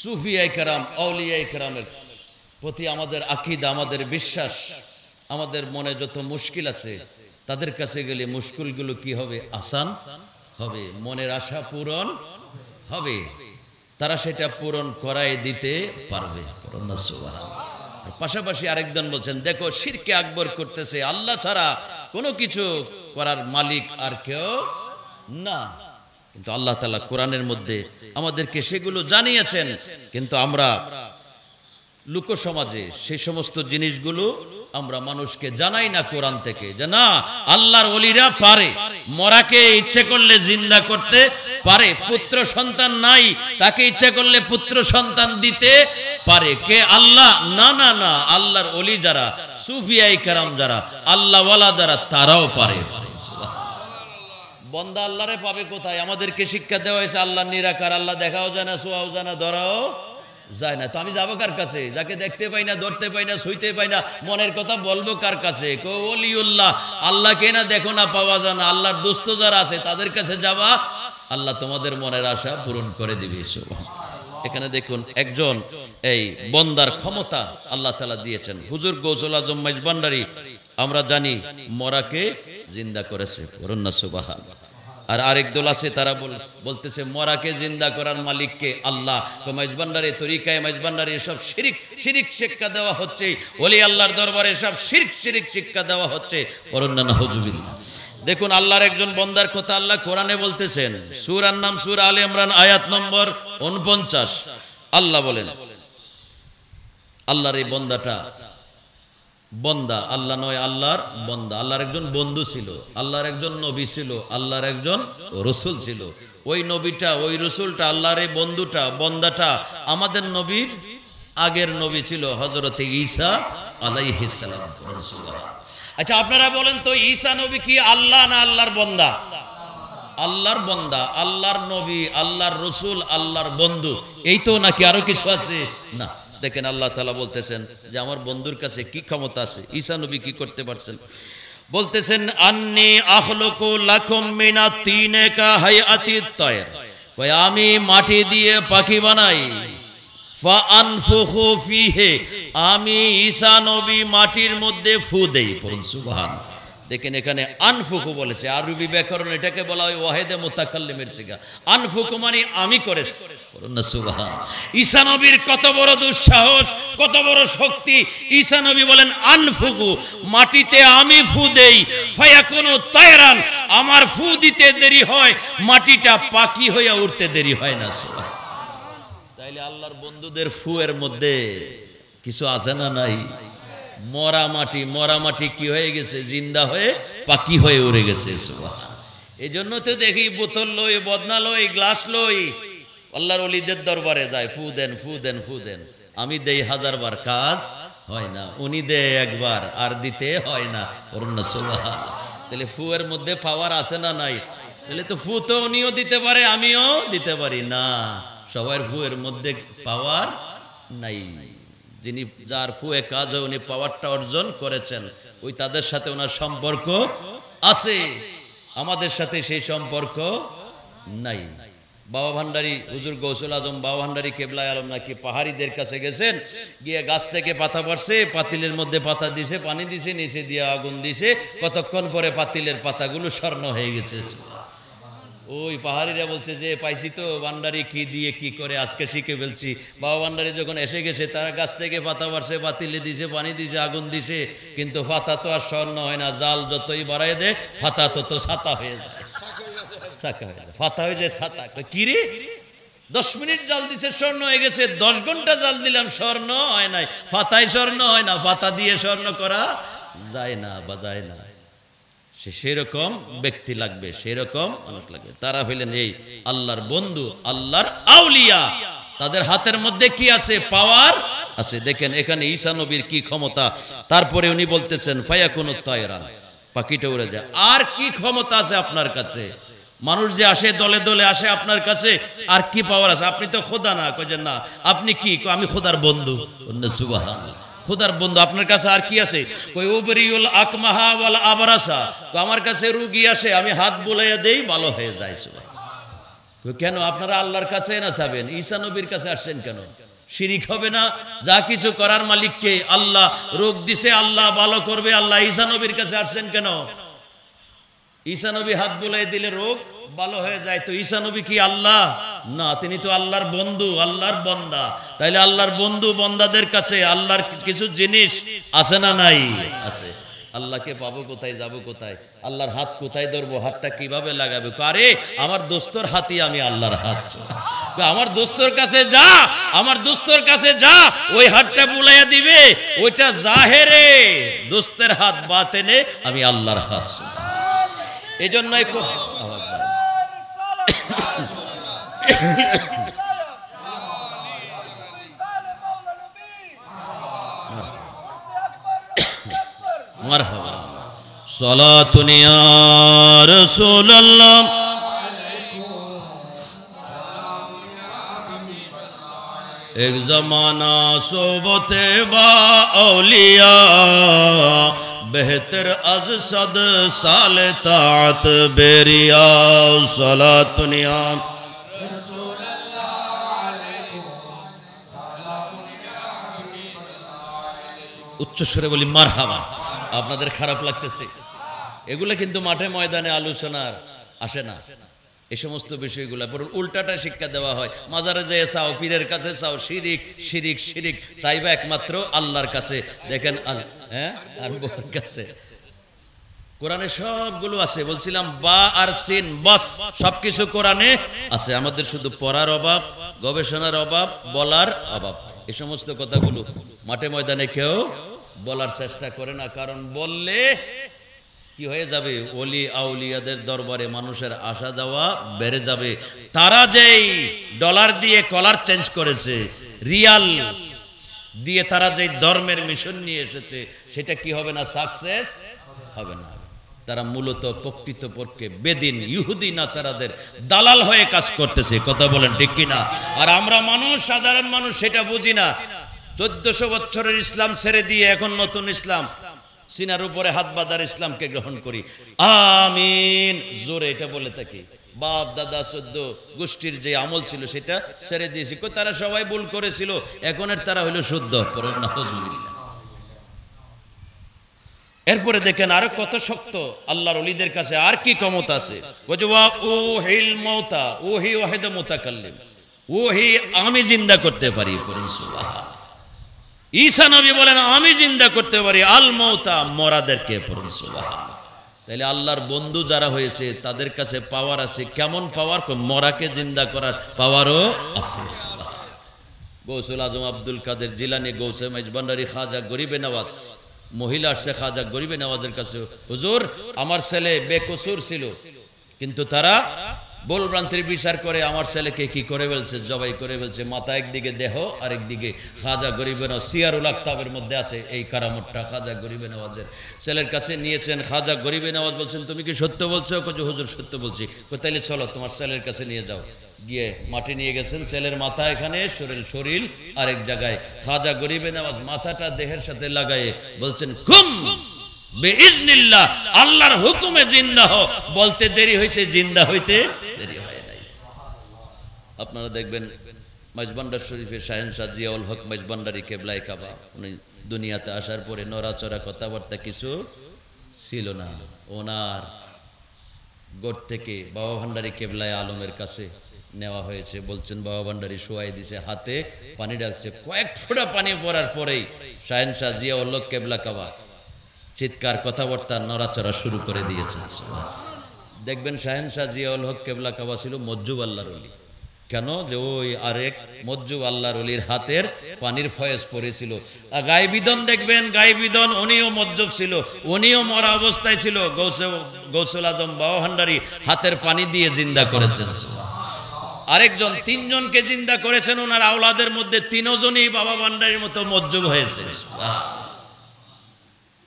সুফিয়াই কারাম অলি আইকারামের প্রতি আমাদের আকিদ আমাদের বিশ্বাস আমাদের মনে যত মুশকিল আছে তাদের কাছে গেলে মুশকুলগুলো কি হবে আসান হবে মনের আশা পূরণ হবে তারা সেটা পূরণ করায় দিতে পারবে পাশাপাশি আরেকজন বলছেন দেখো শিরকে আকবর করতেছে আল্লাহ ছাড়া কোনো কিছু করার মালিক আর কেউ না কিন্তু আল্লাহ তালা কোরআনের মধ্যে আমাদেরকে সেগুলো জানিয়েছেন কিন্তু আমরা লোকসমাজে সেই সমস্ত জিনিসগুলো আমরা মানুষকে জানাই না কোরআন থেকে যে না আল্লাহর অলিরা পারে মরাকে ইচ্ছে করলে জিন্দা করতে পারে পুত্র সন্তান নাই তাকে ইচ্ছে করলে পুত্র সন্তান দিতে পারে কে আল্লাহ না না না আল্লাহর অলি যারা সুফিয়াই কারাম যারা আল্লাহওয়ালা যারা তারাও পারে বন্দা আল্লাহরে পাবে কোথায় আমাদেরকে শিক্ষা দেওয়া হয়েছে আল্লাহ নিরাকার আল্লাহ দেখাও জানা না শোয়াও যায় ধরাও যায় না তো আমি যাবো কার কাছে যাকে দেখতে পাই না ধরতে পাই না শুইতে পাই না মনের কথা বলবো কার কাছে আল্লাহ আল্লাহকে না দেখো না পাওয়া যায় না আল্লাহর দোস্ত যারা আছে তাদের কাছে যাবা আল্লাহ তোমাদের মনের আশা পূরণ করে দিবে এখানে দেখুন একজন এই বন্দার ক্ষমতা আল্লাহ তালা দিয়েছেন হুজুর গৌসল আজম মাইজ আমরা জানি মরাকে জিন্দা করেছে সুবাহা আর আরেক দল আছে তারা বলতেছে মরাকে জিন্দা করার মালিককে আল্লাহ তো মাইজবান্ডারে তরিকায় মাইজবান্ডারে এসব শিরিক শিরিক শিক্ষা দেওয়া হচ্ছে অলি আল্লাহর দরবারে সব শিরিক শিরিক শিক্ষা দেওয়া হচ্ছে অরণ্যানা হজুবিল্লা দেখুন আল্লাহর একজন বন্দার কথা আল্লাহ কোরআনে বলতেছেন সুরার নাম সুর আল ইমরান আয়াত নম্বর উনপঞ্চাশ আল্লাহ বলেন আল্লাহর এই বন্দাটা বন্দা আল্লাহ নয় আল্লাহর বন্দা আল্লাহর একজন বন্ধু ছিল আল্লাহর একজন নবী ছিল আল্লাহর একজন রসুল ছিল ওই নবীটা ওই রসুলটা আল্লাহর এই বন্ধুটা বন্দাটা আমাদের নবীর আগের নবী ছিল হজরত ঈসা আলাইহিসালাম আচ্ছা আপনারা বলেন তো ঈসা নবী কি আল্লাহ না আল্লাহর বন্দা আল্লাহর বন্দা আল্লাহর নবী আল্লাহর রসুল আল্লাহর বন্ধু এই তো নাকি আরো কিছু আছে না দেখেন আল্লাহ তালা বলতেছেন যে আমার বন্ধুর কাছে কি ক্ষমতা আছে ঈশা নবী কি করতে পারছেন বলতেছেন আন্নি আখলকু লাখম মিনা তিনে কা হাই আতিত তয়ের আমি মাটি দিয়ে পাখি বানাই আমি ঈশা নবী মাটির মধ্যে ফু দেই পড়ুন সুবহান দেখেন এখানে আনফুকু বলেছে আরবি ব্যাকরণ এটাকে বলা হয় ওয়াহেদে মোতাকাল্লিমের শিখা আনফুকু মানে আমি করেছি ঈসা নবীর কত বড় দুঃসাহস কত বড় শক্তি ঈসা নবী বলেন আনফুকু মাটিতে আমি ফু দেই ফায়া কোনো তায়রান আমার ফু দিতে দেরি হয় মাটিটা পাকি হইয়া উঠতে দেরি হয় না তাইলে আল্লাহর বন্ধুদের ফুয়ের মধ্যে কিছু আছে না নাই মরা মাটি মরা মাটি কি হয়ে গেছে জিন্দা হয়ে পাকি হয়ে উড়ে গেছে এই জন্য তো দেখি বোতল লই বদনা লই গ্লাস লই আল্লাহর অলিদের দরবারে যায় ফু দেন ফু দেন ফু দেন আমি দেই হাজার বার কাজ হয় না উনি দেয় একবার আর দিতে হয় না অরুণা ফু তাহলে মধ্যে পাওয়ার আছে না নাই তাহলে তো ফু তো উনিও দিতে পারে আমিও দিতে পারি না সবার এর মধ্যে পাওয়ার নাই যিনি যার ফুয়ে কাজে উনি পাওয়ারটা অর্জন করেছেন ওই তাদের সাথে ওনার সম্পর্ক আছে আমাদের সাথে সেই সম্পর্ক নাই বাবা ভান্ডারি হুজুর গৌসুল আজম বাবা ভান্ডারি কেবলায় আলম নাকি পাহাড়িদের কাছে গেছেন গিয়ে গাছ থেকে পাতা পারছে পাতিলের মধ্যে পাতা দিছে পানি দিছে নিচে দিয়ে আগুন দিছে কতক্ষণ পরে পাতিলের পাতাগুলো স্বর্ণ হয়ে গেছে ওই পাহাড়িরা বলছে যে পাইছি তো বান্ডারি কি দিয়ে কি করে আজকে শিখে ফেলছি বাবা বান্ডারি যখন এসে গেছে তারা গাছ থেকে পাতা বাড়ছে বাতিলে দিছে পানি দিছে আগুন দিছে কিন্তু ফাতা তো আর স্বর্ণ হয় না জাল যতই বাড়াই দেয় ফাতা তত সাতা হয়ে যায় হয়ে যায় ফাতা হয়ে যায় সাতা কিরে দশ মিনিট জাল দিছে স্বর্ণ হয়ে গেছে দশ ঘন্টা জাল দিলাম স্বর্ণ হয় নাই ফাতায় স্বর্ণ হয় না ফাতা দিয়ে স্বর্ণ করা যায় না বা যায় না সে সেরকম ব্যক্তি লাগবে সেরকম মানুষ লাগবে তারা হইলেন এই আল্লাহর বন্ধু আল্লাহর আউলিয়া তাদের হাতের মধ্যে কি আছে পাওয়ার আছে দেখেন এখানে ঈশা নবীর কি ক্ষমতা তারপরে উনি বলতেছেন কোন তায়রা পাখিটা উড়ে যায় আর কি ক্ষমতা আছে আপনার কাছে মানুষ যে আসে দলে দলে আসে আপনার কাছে আর কি পাওয়ার আছে আপনি তো খোদা না কেন না আপনি কি আমি খোদার বন্ধু সুবাহ খোদার বন্ধু আপনার কাছে আর কি আছে কই উবরিউল আকমাহা ওয়াল আবরাসা তো আমার কাছে রুগী আসে আমি হাত বুলাইয়া দেই ভালো হয়ে যায় সবাই কেন আপনারা আল্লাহর কাছে না যাবেন ঈসা নবীর কাছে আসছেন কেন শিরিক হবে না যা কিছু করার মালিককে আল্লাহ রোগ দিছে আল্লাহ ভালো করবে আল্লাহ ঈসা নবীর কাছে আসছেন কেন ঈসা নবী হাত বুলাই দিলে রোগ ভালো হয়ে যায় তো ঈশা নবী কি আল্লাহ না তিনি তো আল্লাহর বন্ধু আল্লাহর বন্দা তাইলে আল্লাহর বন্ধু বন্দাদের কাছে আল্লাহর কিছু জিনিস আছে না নাই আছে আল্লাহকে পাবো কোথায় যাবো কোথায় আল্লাহর হাত কোথায় ধরবো হাতটা কিভাবে লাগাবে আরে আমার দোস্তর হাতি আমি আল্লাহর হাত আমার দোস্তর কাছে যা আমার দোস্তর কাছে যা ওই হাতটা বুলাইয়া দিবে ওইটা জাহেরে দোস্তের হাত বাতেনে আমি আল্লাহর হাত এজন্যই مرحبا صلاة يا رسول الله ایک زمانہ صوبت با اولیاء بہتر از صد سال تاعت بیریاء صلاة نیام صلاة نیام উচ্চস্বরে বলি মার হাবা আপনাদের খারাপ লাগতেছে এগুলো কিন্তু মাঠে ময়দানে আলোচনার আসে না এই সমস্ত বিষয়গুলো বরং উল্টাটা শিক্ষা দেওয়া হয় মাজারে যেয়ে চাও পীরের কাছে চাও শিরিক শিরিক শিরিক চাইবা একমাত্র আল্লাহর কাছে দেখেন হ্যাঁ কাছে কোরআনে সবগুলো আছে বলছিলাম বা আর সিন বস সবকিছু কোরআনে আছে আমাদের শুধু পড়ার অভাব গবেষণার অভাব বলার অভাব এ সমস্ত কথাগুলো মাঠে ময়দানে কেউ বলার চেষ্টা করে না কারণ বললে কি হয়ে যাবে অলি আউলিয়াদের দরবারে মানুষের আসা যাওয়া বেড়ে যাবে তারা যেই ডলার দিয়ে কলার চেঞ্জ করেছে রিয়াল দিয়ে তারা যেই ধর্মের মিশন নিয়ে এসেছে সেটা কি হবে না সাকসেস হবে না তারা মূলত প্রকৃতপক্ষে বেদিন ইহুদি নাসারাদের দালাল হয়ে কাজ করতেছে কথা বলেন ঠিক কিনা আর আমরা মানুষ সাধারণ মানুষ সেটা বুঝি না চোদ্দশো বছরের ইসলাম ছেড়ে দিয়ে এখন নতুন ইসলাম সিনার উপরে হাত বাদার ইসলামকে গ্রহণ করি আমিন জোরে এটা বলে থাকি বাপ দাদা সদ্য গোষ্ঠীর যে আমল ছিল সেটা ছেড়ে দিয়েছি তারা সবাই ভুল করেছিল এখন আর তারা হইল শুদ্ধ করোনা হজমিল্লা এরপরে দেখেন আরো কত শক্ত আল্লাহর অলিদের কাছে আর কি ক্ষমতা আছে ওহি আমি জিন্দা করতে পারি ঈসা নবী বলেন আমি জিন্দা করতে পারি আল মৌতা মরাদেরকে তাহলে আল্লাহর বন্ধু যারা হয়েছে তাদের কাছে পাওয়ার আছে কেমন পাওয়ার মরাকে জিন্দা করার পাওয়ারও আছে গৌসুল আজম আব্দুল কাদের জিলানি গৌসে মেজবান্ডারি খাজা গরিবে নওয়াজ মহিলা শেখ খাজা গরিবে নেওয়াজের কাছে হুজুর আমার ছেলে বেকসুর ছিল কিন্তু তারা ভুলভ্রান্তির বিচার করে আমার ছেলেকে কি করে ফেলছে জবাই করে ফেলছে মাথা একদিকে দেহ আরেকদিকে খাজা গরিবেন সিয়ারুল আক্তাবের মধ্যে আছে এই কারামটটা খাজা গরিবে নেওয়াজের ছেলের কাছে নিয়েছেন খাজা গরিবে নেওয়াজ বলছেন তুমি কি সত্য বলছো কচু হুজুর সত্য বলছি তাইলে চলো তোমার ছেলের কাছে নিয়ে যাও গিয়ে মাটি নিয়ে গেছেন ছেলের মাথা এখানে শরীর শরীর আরেক জায়গায় খাজা গরিবে নামাজ মাথাটা দেহের সাথে লাগায়ে বলছেন খুম বেইজনিল্লাহ আল্লাহর হুকুমে জিন্দা হও বলতে দেরি হয়েছে জিন্দা হইতে দেরি হয় নাই আপনারা দেখবেন মাজবান্ডার শরীফের শাহেন সাজিয়াউল জিয়াউল হক মাজবান্ডারি কেবলাই কাবা উনি দুনিয়াতে আসার পরে নড়াচড়া কথাবার্তা কিছু ছিল না ওনার গোট থেকে বাবা ভান্ডারি কেবলায় আলমের কাছে নেওয়া হয়েছে বলছেন বাবা ভান্ডারি শোয়াই দিছে হাতে পানি ডাকছে কয়েক ফোঁটা পানি পড়ার পরেই শাহেন শাহ জিয়া উল্ল কেবলা কাবা চিৎকার কথাবার্তা নড়াচড়া শুরু করে দিয়েছে দেখবেন শাহেন শাহ জিয়াউল হক কেবলা কাবা ছিল মজ্জুব আল্লাহর অলি কেন যে ওই আরেক মজ্জুব আল্লাহর অলির হাতের পানির ফয়েজ পড়েছিল বিদন দেখবেন বিদন উনিও মজ্জুব ছিল উনিও মরা অবস্থায় ছিল গৌসে গৌসুল আজম বাবা ভান্ডারি হাতের পানি দিয়ে জিন্দা করেছেন আরেকজন তিনজনকে জিন্দা করেছেন ওনার আওলাদের মধ্যে তিনজনই বাবা ভান্ডারির মতো মজ্জুব হয়েছে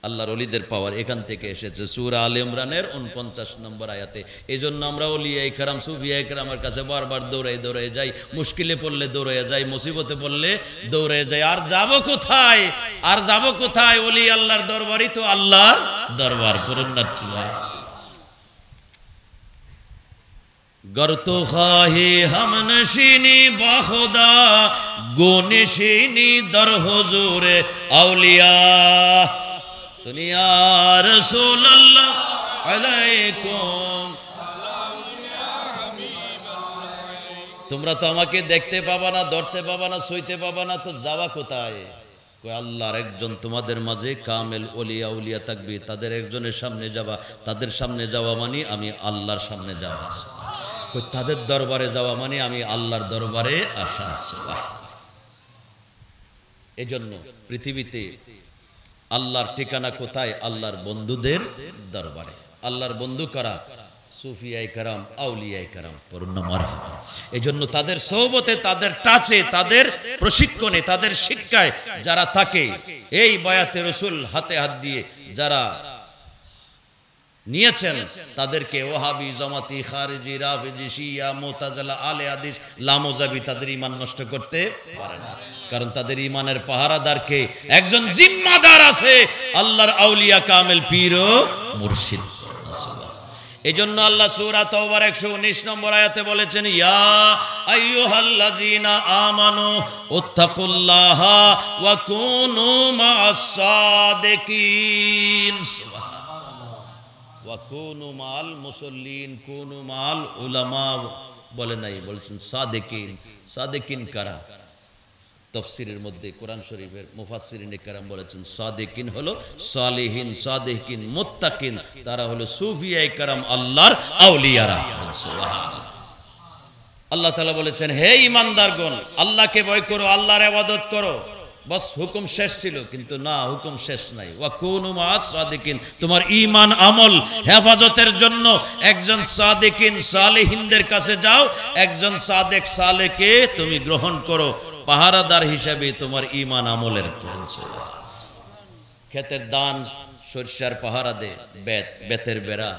আল্লাহর অলিদের পাওয়ার এখান থেকে এসেছে সুরা আল ইমরানের উনপঞ্চাশ নম্বর আয়াতে এই জন্য আমরা অলিয়া ইকরাম সুফিয়া ইকরামের কাছে বারবার দৌড়ে দৌড়ে যাই মুশকিলে পড়লে দৌড়ে যাই মুসিবতে পড়লে দৌড়ে যাই আর যাব কোথায় আর যাব কোথায় অলি আল্লাহর দরবারই তো আল্লাহর দরবার না গর্তু খাহি হাম নশিনি বাহদা গোনিশিনি দর হজুরে আউলিয়া তুনিয়া রাসূলুল্লাহ আলাইকুম তোমরা তো আমাকে দেখতে পাবা না ধরতে পাবা না সইতে পাবা না তো যাওয়া কোথায় আল্লাহর একজন তোমাদের মাঝে কামেল অলিয়া উলিয়া থাকবে তাদের একজনের সামনে যাবা তাদের সামনে যাওয়া মানে আমি আল্লাহর সামনে যাওয়া তাদের দরবারে যাওয়া মানে আমি আল্লাহর দরবারে আসা এজন্য পৃথিবীতে আল্লাহর ঠিকানা কোথায় আল্লাহর বন্ধুদের দরবারে আল্লাহর বন্ধু কারা সুফিয়াই কারাম আউলিয়াই কারাম পূর্ণমার এই জন্য তাদের সৌবতে তাদের টাচে তাদের প্রশিক্ষণে তাদের শিক্ষায় যারা থাকে এই বায়াতে রসুল হাতে হাত দিয়ে যারা নিয়েছেন তাদেরকে ওহাবি জমাতি খারেজি রাফেজি শিয়া মোতাজালা আলে আদিস লামোজাবি তাদের ইমান নষ্ট করতে পারে না কারণ তাদের ইমানের পাহারাদারকে একজন জিম্মাদার আছে আল্লাহর আউলিয়া কামেল পীর ও মুর্শিদ এই জন্য আল্লাহ সুরা তওবার একশো উনিশ নম্বর আয়াতে বলেছেন ইয়া আইয়ুহাল্লাযিনা আমানু ওয়াকুনু মা'আস-সাদিকিন সুবহান ওয়াকুনু মাল মুসল্লিন কুনু মাল উলামা বলে নাই বলেছেন সাদেকিন সাদেকিন কারা তফসিরের মধ্যে কোরআন শরীফের মুফাসিরিনে কারাম বলেছেন সাদেকিন হলো সালেহিন সাদেকিন মোত্তাকিন তারা হলো সুফিয়াই কারাম আল্লাহর আউলিয়ারা আল্লাহ তালা বলেছেন হে ইমানদার ইমানদারগণ আল্লাহকে ভয় করো আল্লাহর আবাদত করো বস হুকুম শেষ ছিল কিন্তু না হুকুম শেষ নাই ওয়া কুনু মাআস তোমার ঈমান আমল হেফাজতের জন্য একজন সাদিকিন সালেহিনদের কাছে যাও একজন সাদেক সালেকে তুমি গ্রহণ করো পাহারাদার হিসাবে তোমার ঈমান আমলের ক্ষেতের দান সরিষার পাহারা দে বেত বেতের বেড়া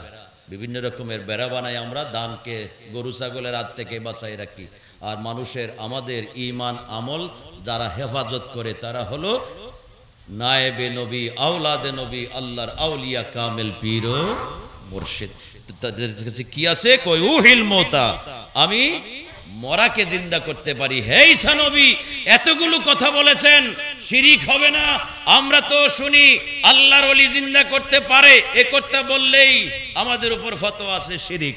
বিভিন্ন রকমের বেড়া বানাই আমরা দানকে গরু ছাগলের হাত থেকে বাঁচাই রাখি আর মানুষের আমাদের ইমান আমল যারা হেফাজত করে তারা হলো নায়েবে নবী আউলাদে নবী আল্লাহর আউলিয়া কামেল পীর মুর্শিদ তাদের কাছে কি আছে কই উহিল মোতা আমি মরাকে জিন্দা করতে পারি হে নবী এতগুলো কথা বলেছেন শিরিক হবে না আমরা তো শুনি আল্লাহর অলি জিন্দা করতে পারে এ করতে বললেই আমাদের উপর ফতো আছে শিরিক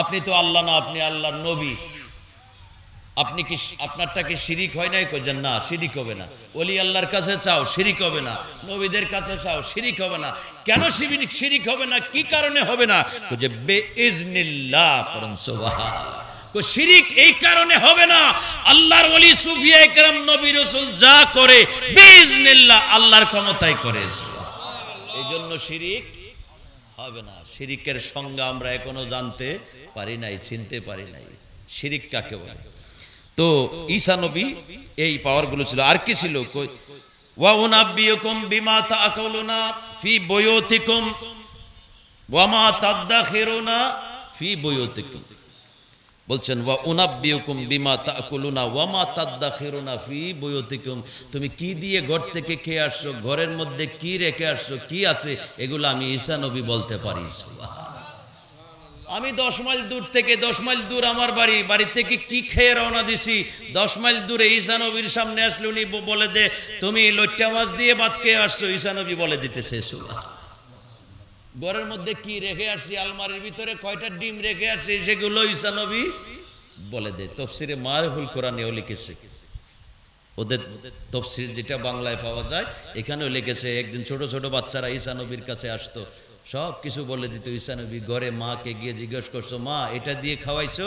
আপনি তো আল্লাহ না আপনি আল্লাহর নবী আপনি কি আপনারটা কি শিরিক হয় নাই কইছেন না শিরিক হবে না অলি আল্লাহর কাছে চাও শিরিক হবে না নবীদের কাছে চাও শিরিক হবে না কেন শিবির শিরিক হবে না কি কারণে হবে না যে বে ইজনিল্লাহ শিরিক এই কারণে হবে না আল্লাহর ওলি সুফিয়া کرام নবী রসুল যা করে বেইজনিল্লাহ আল্লাহর ক্ষমতায় করে এই জন্য শিরিক হবে না শিরিকের সংজ্ঞা আমরা এখনো জানতে পারি নাই চিনতে পারি নাই শিরিক কাকে বলে তো ঈশা নবী এই পাওয়ারগুলো ছিল আর কি ছিল ফি ওয়া মা ফি বলছেন ওয়া মা ফি তুমি কি দিয়ে ঘর থেকে খেয়ে আসছো ঘরের মধ্যে কি রেখে আসছো কি আছে এগুলো আমি ঈশানবী নবী বলতে পারি সুবহান আমি দশ মাইল দূর থেকে দশ মাইল দূর আমার বাড়ি বাড়ি থেকে কি খেয়ে রওনা দিছি দশ মাইল দূরে ঈশানবীর সামনে আসলে উনি বলে দে তুমি লোটটা মাছ দিয়ে বাদ খেয়ে আসছো ঈশানবী বলে দিতেছে সুবাহ ঘরের মধ্যে কি রেখে আসছি আলমারির ভিতরে কয়টা ডিম রেখে আসছি সেগুলো ঈশানবী বলে দে তফসিরে মারফুল কোরআনেও লিখেছে ওদের তফসির যেটা বাংলায় পাওয়া যায় এখানেও লিখেছে একদিন ছোট ছোট বাচ্চারা ঈশানবীর কাছে আসতো সব কিছু বলে দিত নবী ঘরে মাকে গিয়ে জিজ্ঞেস করছো মা এটা দিয়ে খাওয়াইছো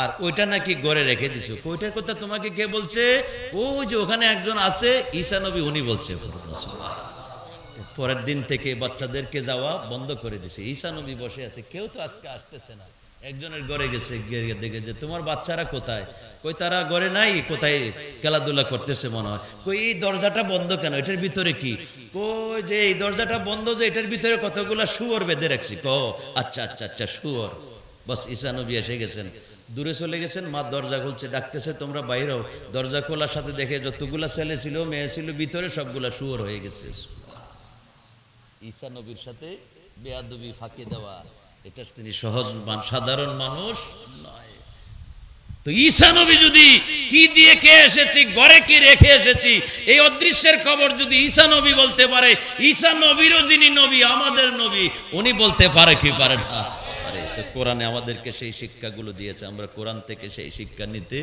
আর ওইটা নাকি ঘরে রেখে দিছো ওইটার কথা তোমাকে কে বলছে ও যে ওখানে একজন আছে ঈশানবী উনি বলছে পরের দিন থেকে বাচ্চাদেরকে যাওয়া বন্ধ করে দিছে ঈশানবী বসে আছে কেউ তো আজকে আসতেছে না একজনের ঘরে গেছে দেখে যে তোমার বাচ্চারা কোথায় কই তারা ঘরে নাই কোথায় খেলাধুলা করতেছে মনে হয় কই এই দরজাটা বন্ধ কেন এটার ভিতরে কি কই যে এই দরজাটা বন্ধ যে এটার ভিতরে কতগুলা শুয়োর বেঁধে রাখছি ক আচ্ছা আচ্ছা আচ্ছা শুয়োর বস ঈশানবী এসে গেছেন দূরে চলে গেছেন মা দরজা খুলছে ডাকতেছে তোমরা বাইরেও দরজা খোলার সাথে দেখে যতগুলা ছেলে ছিল মেয়ে ছিল ভিতরে সবগুলা শুয়োর হয়ে গেছে নবীর সাথে বেয়াদবি ফাঁকি দেওয়া এটা তিনি সহজ সাধারণ মানুষ নয় তো ঈশা নবী যদি কি দিয়ে কে এসেছি গড়ে কি রেখে এসেছি এই অদৃশ্যের খবর যদি ঈশা নবী বলতে পারে ঈশা নবীরও যিনি নবী আমাদের নবী উনি বলতে পারে কি পারে না আমাদেরকে সেই শিক্ষাগুলো দিয়েছে আমরা কোরআন থেকে সেই শিক্ষা নিতে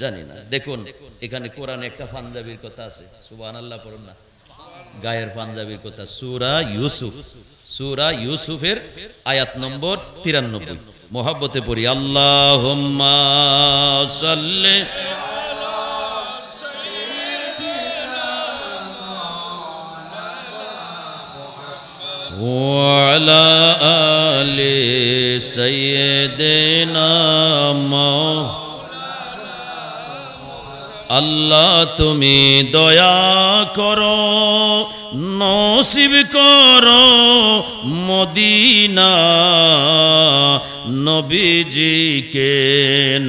জানি না দেখুন এখানে কোরআনে একটা পাঞ্জাবির কথা আছে আল্লাহ পড়ুন না গায়ের পাঞ্জাবির কথা সুরা ইউসুফ সুরা ইউসুফের আয়াত নম্বর তিরানব্বই মোহাব্বতে পড়ি আল্লাহ وعلى آل আল্লাহ তুমি দয়া করো নসিব কর মদিনা নবীজিকে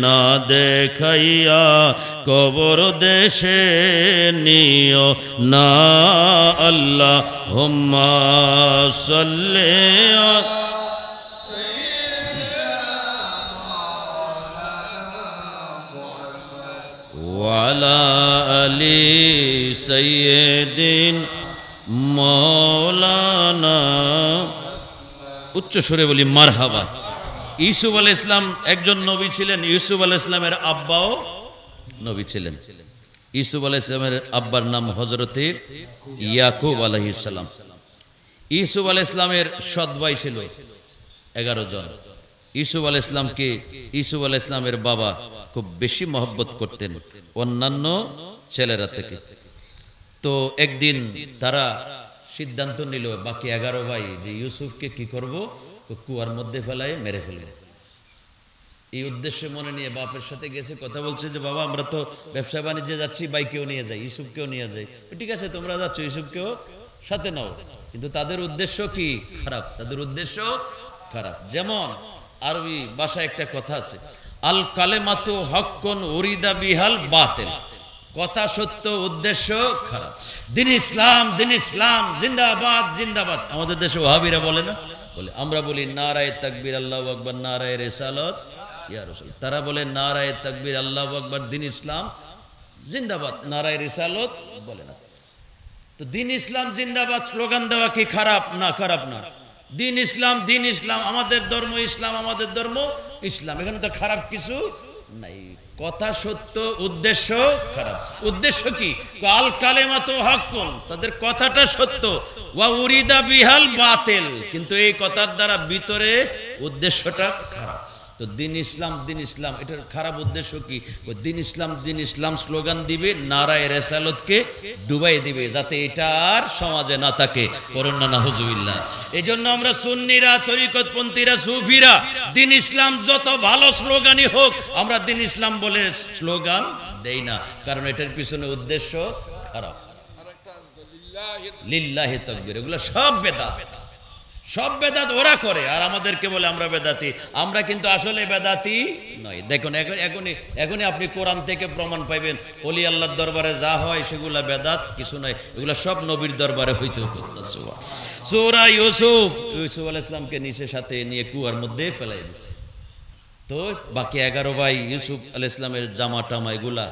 না দেখাইয়া কবর দেশে নিও না আল্লাহ হুম্মা সাল্লে وعلى آل سيدنا মৌলানা উচ্চ সুরে বলি মারহাবা ইসুফ আল ইসলাম একজন নবী ছিলেন ইউসুফ আল ইসলামের আব্বাও নবী ছিলেন ইসুফ আল ইসলামের আব্বার নাম হজরতে ইয়াকুব ইসলাম ইসুফ আল ইসলামের সদবাই ছিল এগারো জন ইসুফ আল ইসলামকে ইসুফ আল ইসলামের বাবা খুব বেশি মহব্বত করতেন অন্যান্য ছেলেরা থেকে তো একদিন তারা সিদ্ধান্ত নিল বাকি এগারো ভাই যে ইউসুফকে কি করব কুয়ার মধ্যে ফেলায় মেরে ফেলে এই উদ্দেশ্যে মনে নিয়ে বাপের সাথে গেছে কথা বলছে যে বাবা আমরা তো ব্যবসা বাণিজ্যে যাচ্ছি বাইকেও নিয়ে যাই ইউসুফকেও নিয়ে যাই ঠিক আছে তোমরা যাচ্ছ ইউসুফকেও সাথে নাও কিন্তু তাদের উদ্দেশ্য কি খারাপ তাদের উদ্দেশ্য খারাপ যেমন আরবি ভাষায় একটা কথা আছে আল কালেমাতো হকন উরিদা বিহাল বাতেল কথা সত্য উদ্দেশ্য খারাপ দিন ইসলাম দিন ইসলাম জিন্দাবাদ জিন্দাবাদ আমাদের দেশে ওহাবিরা বলে না বলে আমরা বলি নারায় তাকবির আল্লাহ আকবর নারায় রেসালত তারা বলে নারায় তাকবির আল্লাহ আকবর দিন ইসলাম জিন্দাবাদ নারায় রেসালত বলে না তো দিন ইসলাম জিন্দাবাদ স্লোগান দেওয়া কি খারাপ না খারাপ না দিন ইসলাম দিন ইসলাম আমাদের ধর্ম ইসলাম আমাদের ধর্ম ইসলাম এখানে তো খারাপ কিছু নাই কথা সত্য উদ্দেশ্য খারাপ উদ্দেশ্য কি কাল মাতো হকুন তাদের কথাটা সত্য ওয়া উরিদা বিহাল বাতেল কিন্তু এই কথার দ্বারা ভিতরে উদ্দেশ্যটা খারাপ তো দিন ইসলাম দিন ইসলাম এটার খারাপ উদ্দেশ্য কি দিন ইসলাম দিন ইসলাম স্লোগান দিবে নারায় রেসালতকে ডুবাই দিবে যাতে এটা আর সমাজে না থাকে করোনা না হজুবিল্লা এই জন্য আমরা সুন্নিরা তরিকতপন্থীরা সুফিরা দিন ইসলাম যত ভালো স্লোগানই হোক আমরা দিন ইসলাম বলে স্লোগান দেই না কারণ এটার পিছনে উদ্দেশ্য খারাপ লিল্লাহে তকবির এগুলো সব বেদা বেদা সব বেদাত ওরা করে আর আমাদেরকে বলে আমরা বেদাতি আমরা কিন্তু আসলে বেদাতি নয় দেখুন এখন এখনই এখনই আপনি কোরআন থেকে প্রমাণ পাইবেন অলি আল্লাহর দরবারে যা হয় সেগুলো বেদাত কিছু নয় এগুলো সব নবীর দরবারে হইতে সৌরা ইউসুফ ইউসুফ আল ইসলামকে নিচের সাথে নিয়ে কুয়ার মধ্যে ফেলাই দিছে তো বাকি এগারো ভাই ইউসুফ আল ইসলামের জামা টামা এগুলা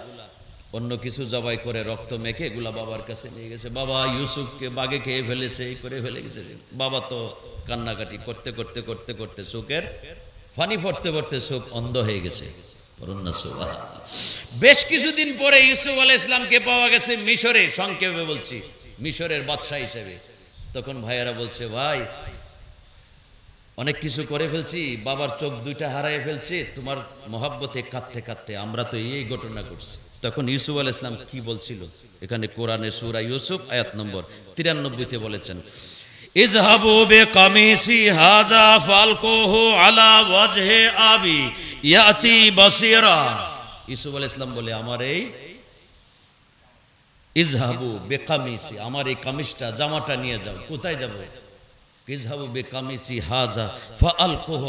অন্য কিছু জবাই করে রক্ত মেখে এগুলা বাবার কাছে নিয়ে গেছে বাবা ইউসুফকে বাগে খেয়ে ফেলেছে এই করে ফেলে গেছে বাবা তো কান্নাকাটি করতে করতে করতে করতে চোখের ফানি পড়তে পড়তে চোখ অন্ধ হয়ে গেছে বেশ কিছুদিন পরে ইউসুফ আল ইসলামকে পাওয়া গেছে মিশরে সংক্ষেপে বলছি মিশরের বাদশাহ হিসেবে তখন ভাইয়েরা বলছে ভাই অনেক কিছু করে ফেলছি বাবার চোখ দুইটা হারাই ফেলছে তোমার মহাব্বতে কাঁদতে কাঁদতে আমরা তো এই ঘটনা করছি তখন ইউসুফ আল ইসলাম কি বলছিল এখানে কোরআনে সুরা ইউসুফ আয়াত নম্বর তিরানব্বইতে বলেছেন ইজহাবু বে কামিসি হাজা ফালকোহু আলা ওয়াজহে আবি ইয়াতি বাসিরা ইউসুফ আল ইসলাম বলে আমার এই ইজহাবু বেকামিসি আমার এই কামিজটা জামাটা নিয়ে যাও কোথায় যাবো হাজা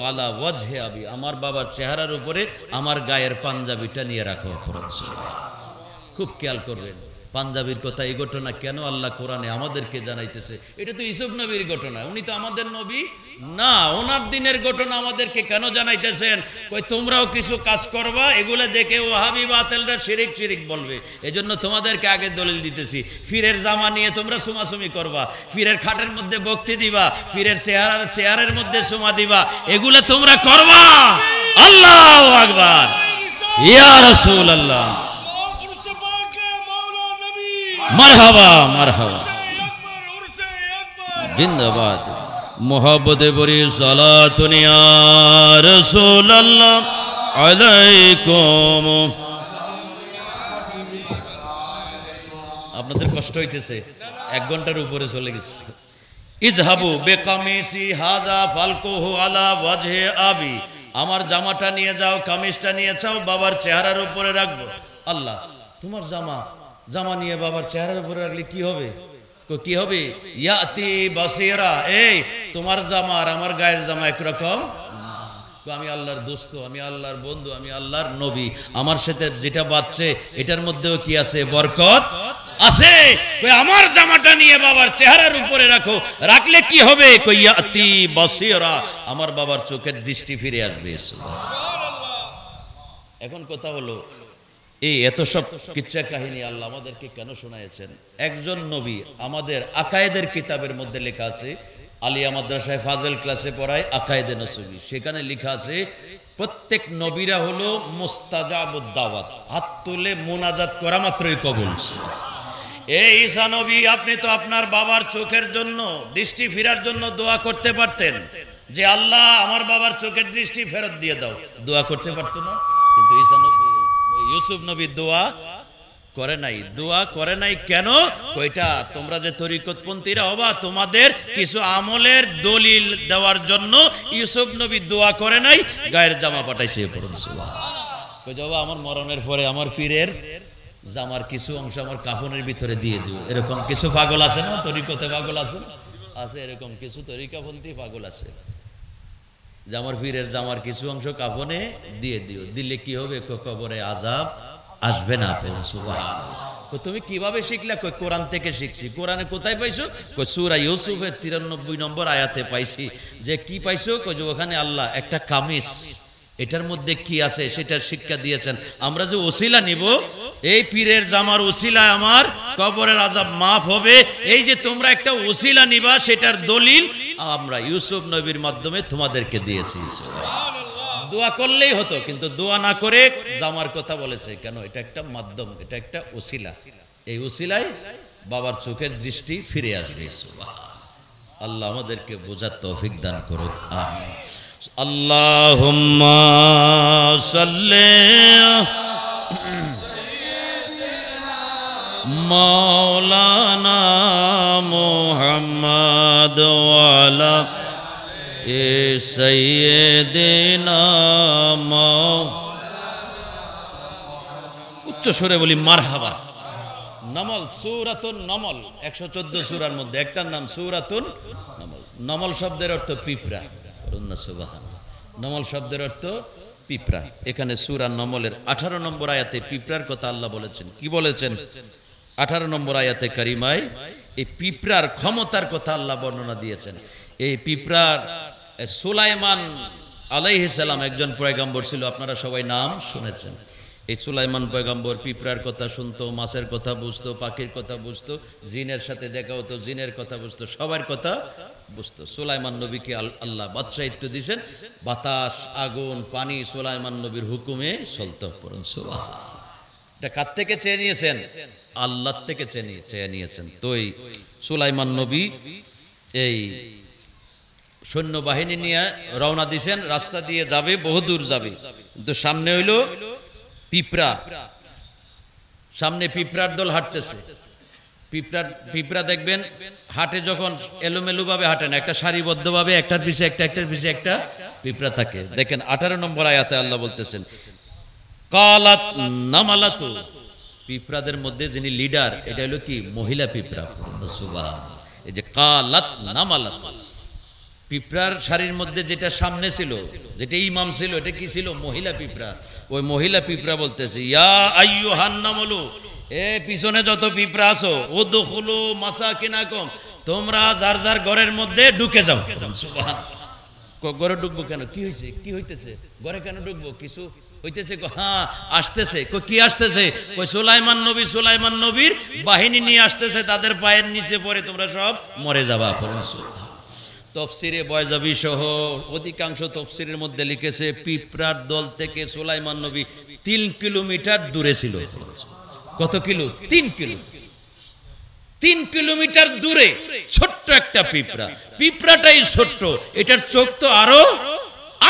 আলা আবি আমার বাবার চেহারার উপরে আমার গায়ের পাঞ্জাবিটা নিয়ে রাখো খুব খেয়াল করবেন পাঞ্জাবির কথা এই ঘটনা কেন আল্লাহ কোরআনে আমাদেরকে জানাইতেছে এটা তো ইসুফ নবীর ঘটনা উনি তো আমাদের নবী না ওনার দিনের ঘটনা আমাদেরকে কেন জানাইতেছেন কই তোমরাও কিছু কাজ করবা এগুলো দেখে ওহাবি বাতেলরা শিরিক শিরিক বলবে এজন্য তোমাদেরকে আগে দলিল দিতেছি ফিরের জামা নিয়ে তোমরা সুমাসুমি করবা ফিরের খাটের মধ্যে বক্তি দিবা ফিরের চেহারার চেহারের মধ্যে সুমা দিবা এগুলো তোমরা করবা আল্লাহ আকবর ইয়া রসুল আল্লাহ মারহাবা মারহাবা জিন্দাবাদ মোহাম্মদে বরি সালা তুনিয়া আলাইকুম আপনাদের কষ্ট হইতেছে এক ঘন্টার উপরে চলে গেছে ইজহাবু বেকামিসি হাজা ফালকুহু আলা ওয়াজহে আবি আমার জামাটা নিয়ে যাও কামিজটা নিয়ে যাও বাবার চেহারার উপরে রাখবো আল্লাহ তোমার জামা জামা নিয়ে বাবার চেহারার উপরে রাখলে কি হবে কি হবে ইয়াতি বাসেরা এই তোমার জামা আর আমার গায়ের জামা একরকম আমি আল্লাহর দোস্ত আমি আল্লাহর বন্ধু আমি আল্লাহর নবী আমার সাথে যেটা বাচ্চে এটার মধ্যেও কি আছে বরকত আছে আমার জামাটা নিয়ে বাবার চেহারার উপরে রাখো রাখলে কি হবে কইয়াতি বাসিরা আমার বাবার চোখের দৃষ্টি ফিরে আসবে এখন কথা হলো এই এত সব কিচ্ছা কাহিনী আল্লাহ আমাদেরকে কেন শোনাইছেন একজন নবী আমাদের আকায়েদের কিতাবের মধ্যে লেখা আছে আলিয়া মাদ্রাসায় ফাজল ক্লাসে পড়ায় আকায়েদে নসবি সেখানে লেখা আছে প্রত্যেক নবীরা হলো মোস্তাজাবুদ্দাওয়াত হাত তুলে মোনাজাত করা মাত্রই কবল ঈসা নবী আপনি তো আপনার বাবার চোখের জন্য দৃষ্টি ফেরার জন্য দোয়া করতে পারতেন যে আল্লাহ আমার বাবার চোখের দৃষ্টি ফেরত দিয়ে দাও দোয়া করতে পারতো না কিন্তু ঈসা নবী ইউসুফ নবী দোয়া করে নাই দোয়া করে নাই কেন কইটা তোমরা যে তরিকতপন্থীরা হবা তোমাদের কিছু আমলের দলিল দেওয়ার জন্য ইউসুফ নবী দোয়া করে নাই গায়ের জামা পাঠাইছে বাবা আমার মরণের পরে আমার ফিরের জামার কিছু অংশ আমার কাফনের ভিতরে দিয়ে দিও এরকম কিছু পাগল আছে না তরিকতে পাগল আছে আছে এরকম কিছু তরিকাপন্থী পাগল আছে জামার ফিরের জামার কিছু অংশ কাফনে দিয়ে দিও দিলে কি হবে কবরে আজাব আসবে না তুমি কিভাবে শিখলে কোরআন থেকে শিখছি কোরআনে কোথায় পাইছো সুরা ইউসুফের তিরানব্বই নম্বর আয়াতে পাইছি যে কি পাইছো কই যে ওখানে আল্লাহ একটা কামিজ এটার মধ্যে কি আছে সেটার শিক্ষা দিয়েছেন আমরা যে ওসিলা নিব এই পীরের জামার ওসিলা আমার কবরের আজাব মাফ হবে এই যে তোমরা একটা ওসিলা নিবা সেটার দলিল আমরা ইউসুফ নবীর মাধ্যমে তোমাদেরকে দিয়েছি দোয়া করলেই হতো কিন্তু দোয়া না করে জামার কথা বলেছে কেন এটা একটা মাধ্যম এটা একটা ওসিলা এই ওসিলায় বাবার চোখের দৃষ্টি ফিরে আসবে আল্লাহ আমাদেরকে বোঝার তৌফিক দান করুক আমি আল্লাহ মৌলানা মোহাম্মদ ওয়ালা এ সৈয়দিনা উচ্চ সুরে বলি মারহাবা নমল সুরাতুন নমল একশো চোদ্দ সুরার মধ্যে একটার নাম সুরাতুন নমল নমল শব্দের অর্থ পিঁপড়া নমল শব্দের অর্থ পিঁপড়া এখানে সুরা নমলের আঠারো নম্বর আয়াতে পিঁপড়ার কথা আল্লাহ বলেছেন কি বলেছেন আঠারো নম্বর আয়াতে কারিমায় এই পিঁপড়ার ক্ষমতার কথা আল্লাহ বর্ণনা দিয়েছেন এই পিঁপড়ার সুলাইমান আলাইহিসাল্লাম একজন পয়গাম্বর ছিল আপনারা সবাই নাম শুনেছেন এই সুলাইমান পয়গাম্বর পিঁপড়ার কথা শুনতো মাছের কথা বুঝতো পাখির কথা বুঝতো জিনের সাথে দেখা হতো জিনের কথা বুঝতো সবার কথা বুঝতো সুলাইমান নবীকে আল্লাহ বাদশাহিত্ব দিয়েছেন বাতাস আগুন পানি সুলাইমান নবীর হুকুমে চলতো পড়ুন সুবাহ এটা কার থেকে চেয়ে নিয়েছেন আল্লাহ থেকে চেয়ে চেয়ে নিয়েছেন তো এই সুলাইমান নবী এই সৈন্যবাহিনী নিয়ে রওনা দিছেন রাস্তা দিয়ে যাবে বহুদূর যাবে কিন্তু সামনে হইল পিঁপড়া সামনে পিঁপড়ার দল হাঁটতেছে পিঁপড়ার পিঁপড়া দেখবেন হাটে যখন এলোমেলোভাবে হাঁটে না একটা সারিবদ্ধভাবে একটার পিছিয়ে একটা একটার পিছিয়ে একটা পিঁপড়া থাকে দেখেন আঠারো নম্বর আয়াতে আল্লাহ বলতেছেন কলাত নামালাত পিঁপড়াদের মধ্যে যিনি লিডার এটা হলো কি মহিলা পিঁপড়া সুবাহ এই যে কালাত নামালাত পিঁপড়ার শাড়ির মধ্যে যেটা সামনে ছিল যেটা ইমাম ছিল এটা কি ছিল মহিলা পিঁপড়া ওই মহিলা পিঁপড়া বলতেছে ইয়া আইয়ু হান্নামলু এ পিছনে যত পিঁপড়া আছো ও দখলো মাসা কম তোমরা যার যার ঘরের মধ্যে ঢুকে যাও সুবাহ ঘরে ঢুকবো কেন কি হয়েছে কি হইতেছে ঘরে কেন ঢুকবো কিছু হইতেছে হ্যাঁ আসতেছে কি আসতেছে ওই সুলাইমান নবী সুলাইমান নবীর বাহিনী নিয়ে আসতেছে তাদের পায়ের নিচে পড়ে তোমরা সব মরে যাবা তফসিরে বয়জাবি সহ অধিকাংশ তফসিরের মধ্যে লিখেছে পিঁপড়ার দল থেকে সুলাইমান নবী তিন কিলোমিটার দূরে ছিল কত কিলো তিন কিলো তিন কিলোমিটার দূরে ছোট্ট একটা পিঁপড়া পিঁপড়াটাই ছোট্ট এটার চোখ তো আরো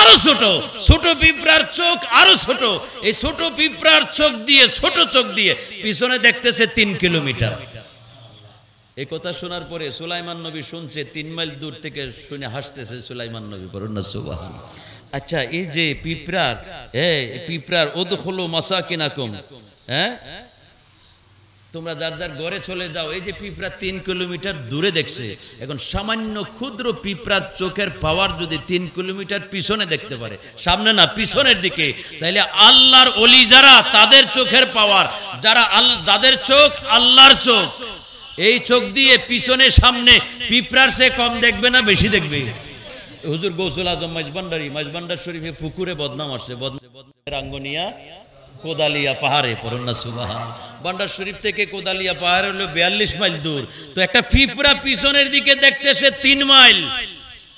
আরো ছোট ছোট পিঁপড়ার চোখ আরো ছোট এই ছোট পিঁপড়ার চোখ দিয়ে ছোট চোখ দিয়ে পিছনে দেখতেছে তিন কিলোমিটার এই কথা শোনার পরে সুলাইমান নবী শুনছে তিন মাইল দূর থেকে শুনে হাসতেছে সুলাইমান নবী পড়ুন সুবাহ আচ্ছা এই যে পিঁপড়ার হ্যাঁ পিঁপড়ার ওদ হলো মাসা কিনাকুম হ্যাঁ তোমরা যার যার ঘরে চলে যাও এই যে পিঁপড়া তিন কিলোমিটার দূরে দেখছে এখন সামান্য ক্ষুদ্র পিঁপড়ার চোখের পাওয়ার যদি তিন কিলোমিটার পিছনে দেখতে পারে সামনে না পিছনের দিকে তাহলে আল্লাহর অলি যারা তাদের চোখের পাওয়ার যারা যাদের চোখ আল্লাহর চোখ এই চোখ দিয়ে পিছনে সামনে পিঁপড়ার সে কম দেখবে না বেশি দেখবে হুজুর গৌসুল আজম মাইজবান্ডারি মাইজবান্ডার শরীফে পুকুরে বদনাম আসছে বদনাম রাঙ্গনিয়া কোদালিয়া পাহাড়ে না সুবাহান বান্ডার শরীফ থেকে কোদালিয়া পাহাড়ে হলো বিয়াল্লিশ মাইল দূর তো একটা পিঁপড়া পিছনের দিকে দেখতেছে তিন মাইল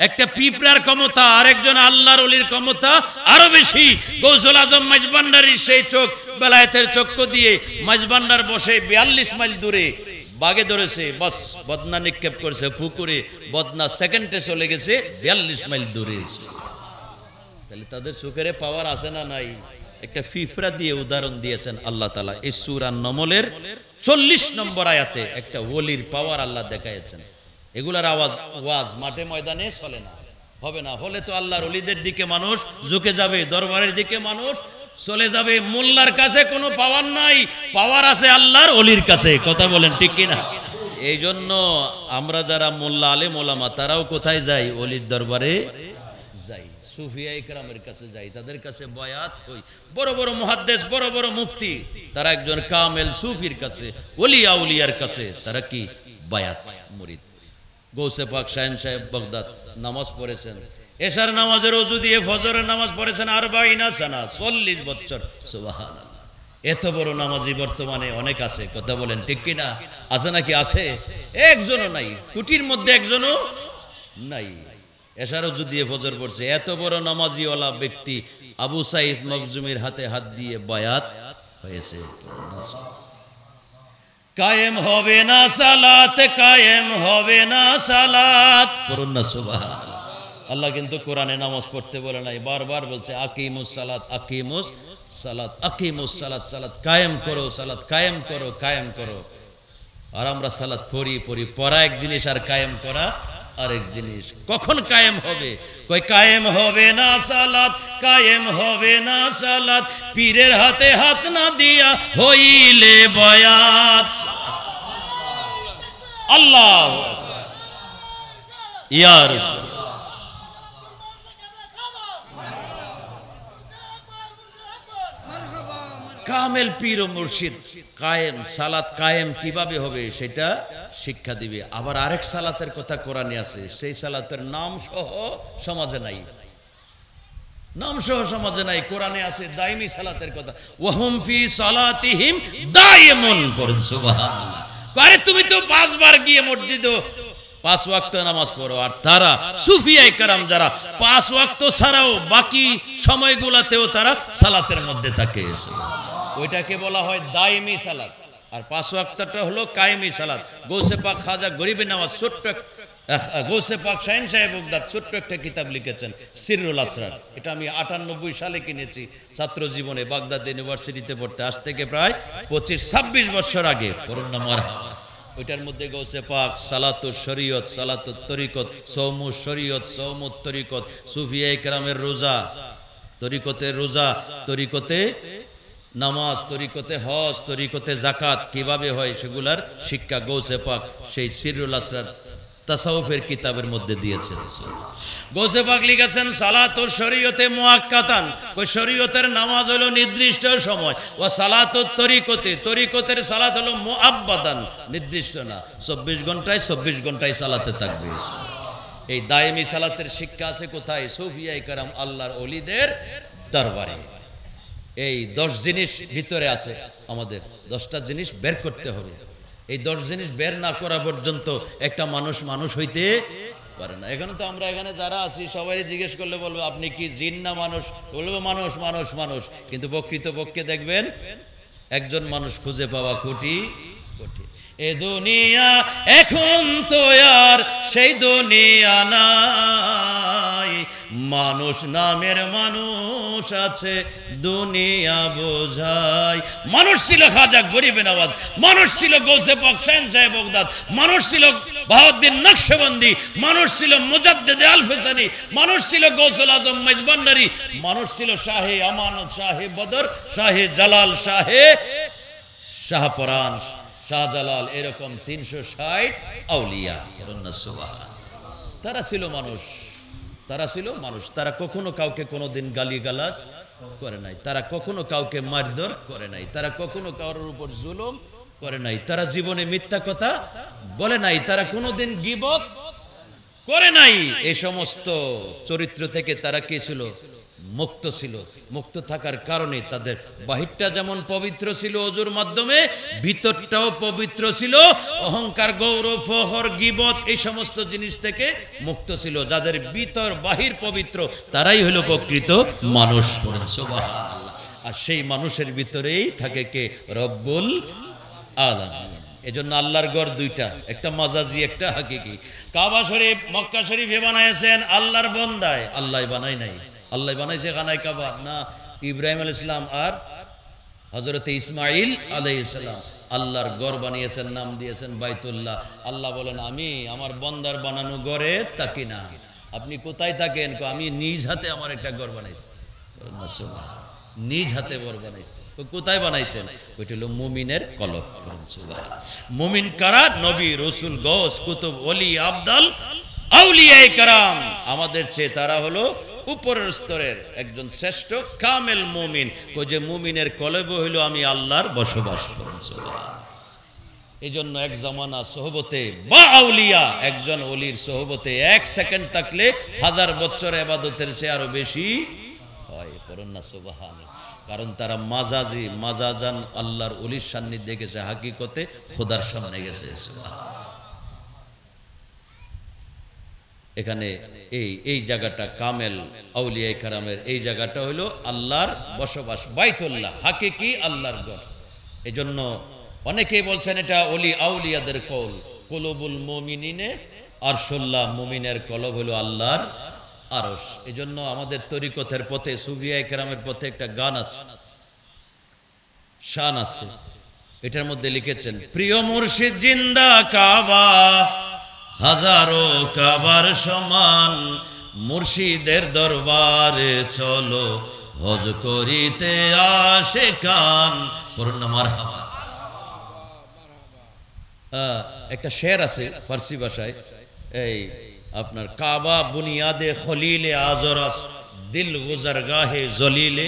একটা পিঁপড়ার ক্ষমতা আরেকজন আল্লাহর অলির ক্ষমতা আরো বেশি গৌসুল আজম মাঝবান্ডারির সেই চোখ বেলায়েতের চক্ষু দিয়ে মাঝবান্ডার বসে বিয়াল্লিশ মাইল দূরে বাগে ধরেছে বস বদনা নিক্ষেপ করেছে পুকুরে বদনা সেকেন্ডে চলে গেছে বিয়াল্লিশ মাইল দূরে তাহলে তাদের চোখের পাওয়ার আছে না নাই একটা ফিফরা দিয়ে উদাহরণ দিয়েছেন আল্লাহ তালা এই সুরান নমলের চল্লিশ নম্বর আয়াতে একটা ওলির পাওয়ার আল্লাহ দেখাইছেন এগুলার আওয়াজ ওয়াজ মাঠে ময়দানে চলে না হবে না হলে তো আল্লাহর অলিদের দিকে মানুষ ঝুঁকে যাবে দরবারের দিকে মানুষ চলে যাবে মোল্লার কাছে কোনো পাওয়ার নাই পাওয়ার আছে আল্লাহর অলির কাছে কথা বলেন ঠিক কিনা এই জন্য আমরা যারা মোল্লা আলে মোলামা তারাও কোথায় যাই অলির দরবারে সুফিয়া ইকরামের কাছে যাই তাদের কাছে বয়াত হই বড় বড় মহাদ্দেশ বড় বড় মুফতি তারা একজন কামেল সুফির কাছে ওলিয়া উলিয়ার কাছে তারা কি বায়াত মুরিদ গৌসে পাক শাহেন সাহেব বগদাদ নামাজ পড়েছেন এশার নামাজের অজু দিয়ে ফজরের নামাজ পড়েছেন আর বাইনা সানা চল্লিশ বছর এত বড় নামাজি বর্তমানে অনেক আছে কথা বলেন ঠিক কিনা আছে নাকি আছে একজনও নাই কুটির মধ্যে একজনও নাই এশারও যদি ফজর পড়ছে এত বড় নামাজিওয়ালা ব্যক্তি আবু সাইদ মকজুমের হাতে হাত দিয়ে বায়াত হয়েছে কায়েম হবে না সালাত কায়েম হবে না সালাত করুন না সুবাহ আল্লাহ কিন্তু কোরআনে নামাজ পড়তে বলে নাই বারবার বলছে আকিমুস সালাত আকিমুস সালাত আকিমুস সালাত সালাত কায়েম করো সালাত কায়েম করো কায়েম করো আর আমরা সালাত পড়ি পড়ি পড়া এক জিনিস আর কায়েম করা আরেক জিনিস কখন কায়েম হবে কই কায়েম হবে না সালাত কায়েম হবে না সালাত পীরের হাতে হাত না দিয়া হইলে বয়াত আল্লাহ রাসূল কামেল পীর ও মুর্শিদ কায়েম সালাত কায়েম কিভাবে হবে সেটা শিক্ষা দিবে আবার আরেক সালাতের কথা কোরআনে আছে সেই সালাতের নাম সহ সমাজে নাই নাম সহ সমাজে নাই কোরআনে আছে দাইমি সালাতের কথা ওহম ফি সালাতিহিম দায়েমন পড়ুন সুবহানাল্লাহ আরে তুমি তো পাঁচবার গিয়ে মসজিদে পাঁচ ওয়াক্ত নামাজ পড়ো আর তারা সুফিয়াই কারাম যারা পাঁচ ওয়াক্ত ছাড়াও বাকি সময়গুলাতেও তারা সালাতের মধ্যে থাকে সুবহানাল্লাহ ওইটাকে বলা হয় দায়মি সালাদ আর পাঁচ আক্তারটা হলো কায়েমি সালাদ গৌসে পাক খাজা গরিবে নেওয়া ছোট্ট গৌসে পাক সাইন সাহেব উগদার ছোট্ট একটা কিতাব লিখেছেন সিরুল আসরার এটা আমি আটানব্বই সালে কিনেছি ছাত্র জীবনে বাগদাদ ইউনিভার্সিটিতে পড়তে আজ থেকে প্রায় পঁচিশ ছাব্বিশ বছর আগে করোনা মারা ওইটার মধ্যে গৌসে পাক সালাতুর শরীয়ত সালাতুর তরিকত সৌম শরীয়ত সৌম তরিকত সুফিয়া ইকরামের রোজা তরিকতে রোজা তরিকতে নামাজ তরিকতে হজ তরিকতে জাকাত কিভাবে হয় সেগুলার শিক্ষা গৌসে পাক সেই সিরুল আসরার তাসাউফের কিতাবের মধ্যে দিয়েছেন গোসে পাক লিখেছেন সালাত ও শরীয়তে মুআক্কাতান কই শরীয়তের নামাজ হলো নির্দিষ্ট সময় ও সালাত ও তরিকতে তরিকতের সালাত হলো মুআব্বাদান নির্দিষ্ট না চব্বিশ ঘন্টায় চব্বিশ ঘন্টায় সালাতে থাকবে এই দায়েমি সালাতের শিক্ষা আছে কোথায় সুফিয়াই করাম আল্লাহর অলিদের দরবারে এই দশ জিনিস ভিতরে আছে আমাদের দশটা জিনিস বের করতে হবে এই দশ জিনিস বের না করা পর্যন্ত একটা মানুষ মানুষ হইতে পারে না এখানে তো আমরা এখানে যারা আছি সবাই জিজ্ঞেস করলে বলবো আপনি কি জিন না মানুষ বলবো মানুষ মানুষ মানুষ কিন্তু প্রকৃতপক্ষে দেখবেন একজন মানুষ খুঁজে পাওয়া খুঁটি এ দুনিয়া এখন তো আর সেই দুনিয়া নাই মানুষ নামের মানুষ আছে দুনিয়া বোঝায় মানুষ ছিল খাজা গরিব নওয়াজ মানুষ ছিল গৌসে বকসাইন সাহেব বগদাদ মানুষ ছিল বাহাউদ্দিন নকশবন্দি মানুষ ছিল মুজাদ্দেদে আল ফেসানি মানুষ ছিল গৌসুল আজম মেজবান্ডারি মানুষ ছিল শাহে আমানত শাহে বদর শাহে জালাল শাহে শাহপরান শাহজালাল এরকম তিনশো ষাট আউলিয়া তারা ছিল মানুষ তারা ছিল মানুষ তারা কখনো কাউকে কোনো দিন গালিগালাস করে নাই তারা কখনো কাউকে মারধর করে নাই তারা কখনো কারোর উপর জুলুম করে নাই তারা জীবনে মিথ্যা কথা বলে নাই তারা কোনোদিন গিবত করে নাই এই সমস্ত চরিত্র থেকে তারা কি ছিল মুক্ত ছিল মুক্ত থাকার কারণে তাদের বাহিরটা যেমন পবিত্র ছিল অজুর মাধ্যমে ভিতরটাও পবিত্র ছিল অহংকার গৌরব ফহর গিবত এই সমস্ত জিনিস থেকে মুক্ত ছিল যাদের ভিতর বাহির পবিত্র তারাই হলো প্রকৃত মানুষ আর সেই মানুষের ভিতরেই থাকে কে রব্বুল আলাম এজন্য আল্লাহর গড় দুইটা একটা মাজাজি একটা হাকিকি কাবা শরীফ মক্কা শরীফে বানাইছেন আল্লাহর বন্দায় আল্লাহ বানাই নাই আল্লাহ বানাইছে খানায় কাবা না ইব্রাহিম আল ইসলাম আর হজরত ইসমাইল আলাই ইসলাম আল্লাহর গড় বানিয়েছেন নাম দিয়েছেন বাইতুল্লাহ আল্লাহ বলেন আমি আমার বন্দার বানানো গড়ে তাকি না আপনি কোথায় থাকেন আমি নিজ হাতে আমার একটা গড় বানাইছি নিজ হাতে বর বানাইছে তো কোথায় বানাইছেন ওইটা হলো মুমিনের কলক মুমিন কারা নবী রসুল গোস কুতুব অলি আবদাল আউলিয়াই কারাম আমাদের চেয়ে তারা হলো উপরের স্তরের একজন শ্রেষ্ঠ কামেল মুমিন ও যে মুমিনের কলেব হইল আমি আল্লাহর বসবাস এই জন্য এক জমানা সোহবতে বা আউলিয়া একজন অলির সোহবতে এক সেকেন্ড থাকলে হাজার বছর এবাদতের সে আরো বেশি হয় না সোবাহান কারণ তারা মাজাজি মাজাজান আল্লাহর অলির সান্নিধ্যে গেছে হাকিকতে খোদার সামনে গেছে সোবাহান এখানে এই এই জায়গাটা কামেল আউলিয়াই কারামের এই জায়গাটা হইল আল্লাহর বসবাস বাইতুল্লাহ হাকে কি আল্লাহর গড় জন্য অনেকেই বলছেন এটা অলি আউলিয়াদের কল কলবুল মমিনিনে আরশোল্লাহ মমিনের কলব হলো আল্লাহর আরস এজন্য আমাদের তরিকথের পথে সুফিয়া কেরামের পথে একটা গান আছে শান আছে এটার মধ্যে লিখেছেন প্রিয় মুর্শিদ জিন্দা কাবা হাজারো কাবার সমান মুর্শিদের দরবারে চলো হজ করিতে আসে কান পূর্ণমার হাওয়া একটা শের আছে ফার্সি ভাষায় এই আপনার কাবা বুনিয়াদে খলিলে আজরাস দিল গুজার গাহে জলিলে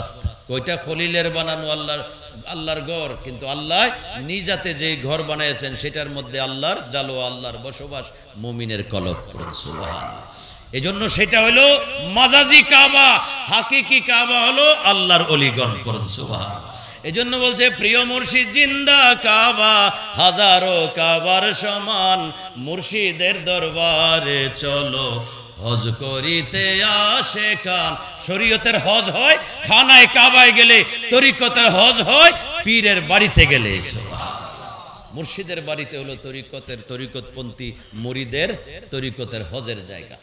আস্তা কইটা খলিলের বানানো আল্লাহর আল্লাহর ঘর কিন্তু আল্লাহ নিজাতে যে ঘর বানিয়েছেন সেটার মধ্যে আল্লাহর জালো আল্লাহর বসবাস মুমিনের এই এজন্য সেটা হলো মাজাজি কাবা হাকিকি কাবা হলো আল্লাহর অলিগণ করুন সুবাহ এজন্য বলছে প্রিয় মুর্শিদ জিন্দা কাবা হাজারো কাবার সমান মুর্শিদের দরবারে চলো হজ করিতে আসে কান শরীয়তের হজ হয় খানায় কাবায় গেলে তরিকতের হজ হয় পীরের বাড়িতে গেলে মুর্শিদের বাড়িতে হলো তরিকতের তরিকতপন্থী মরিদের তরিকতের হজের জায়গা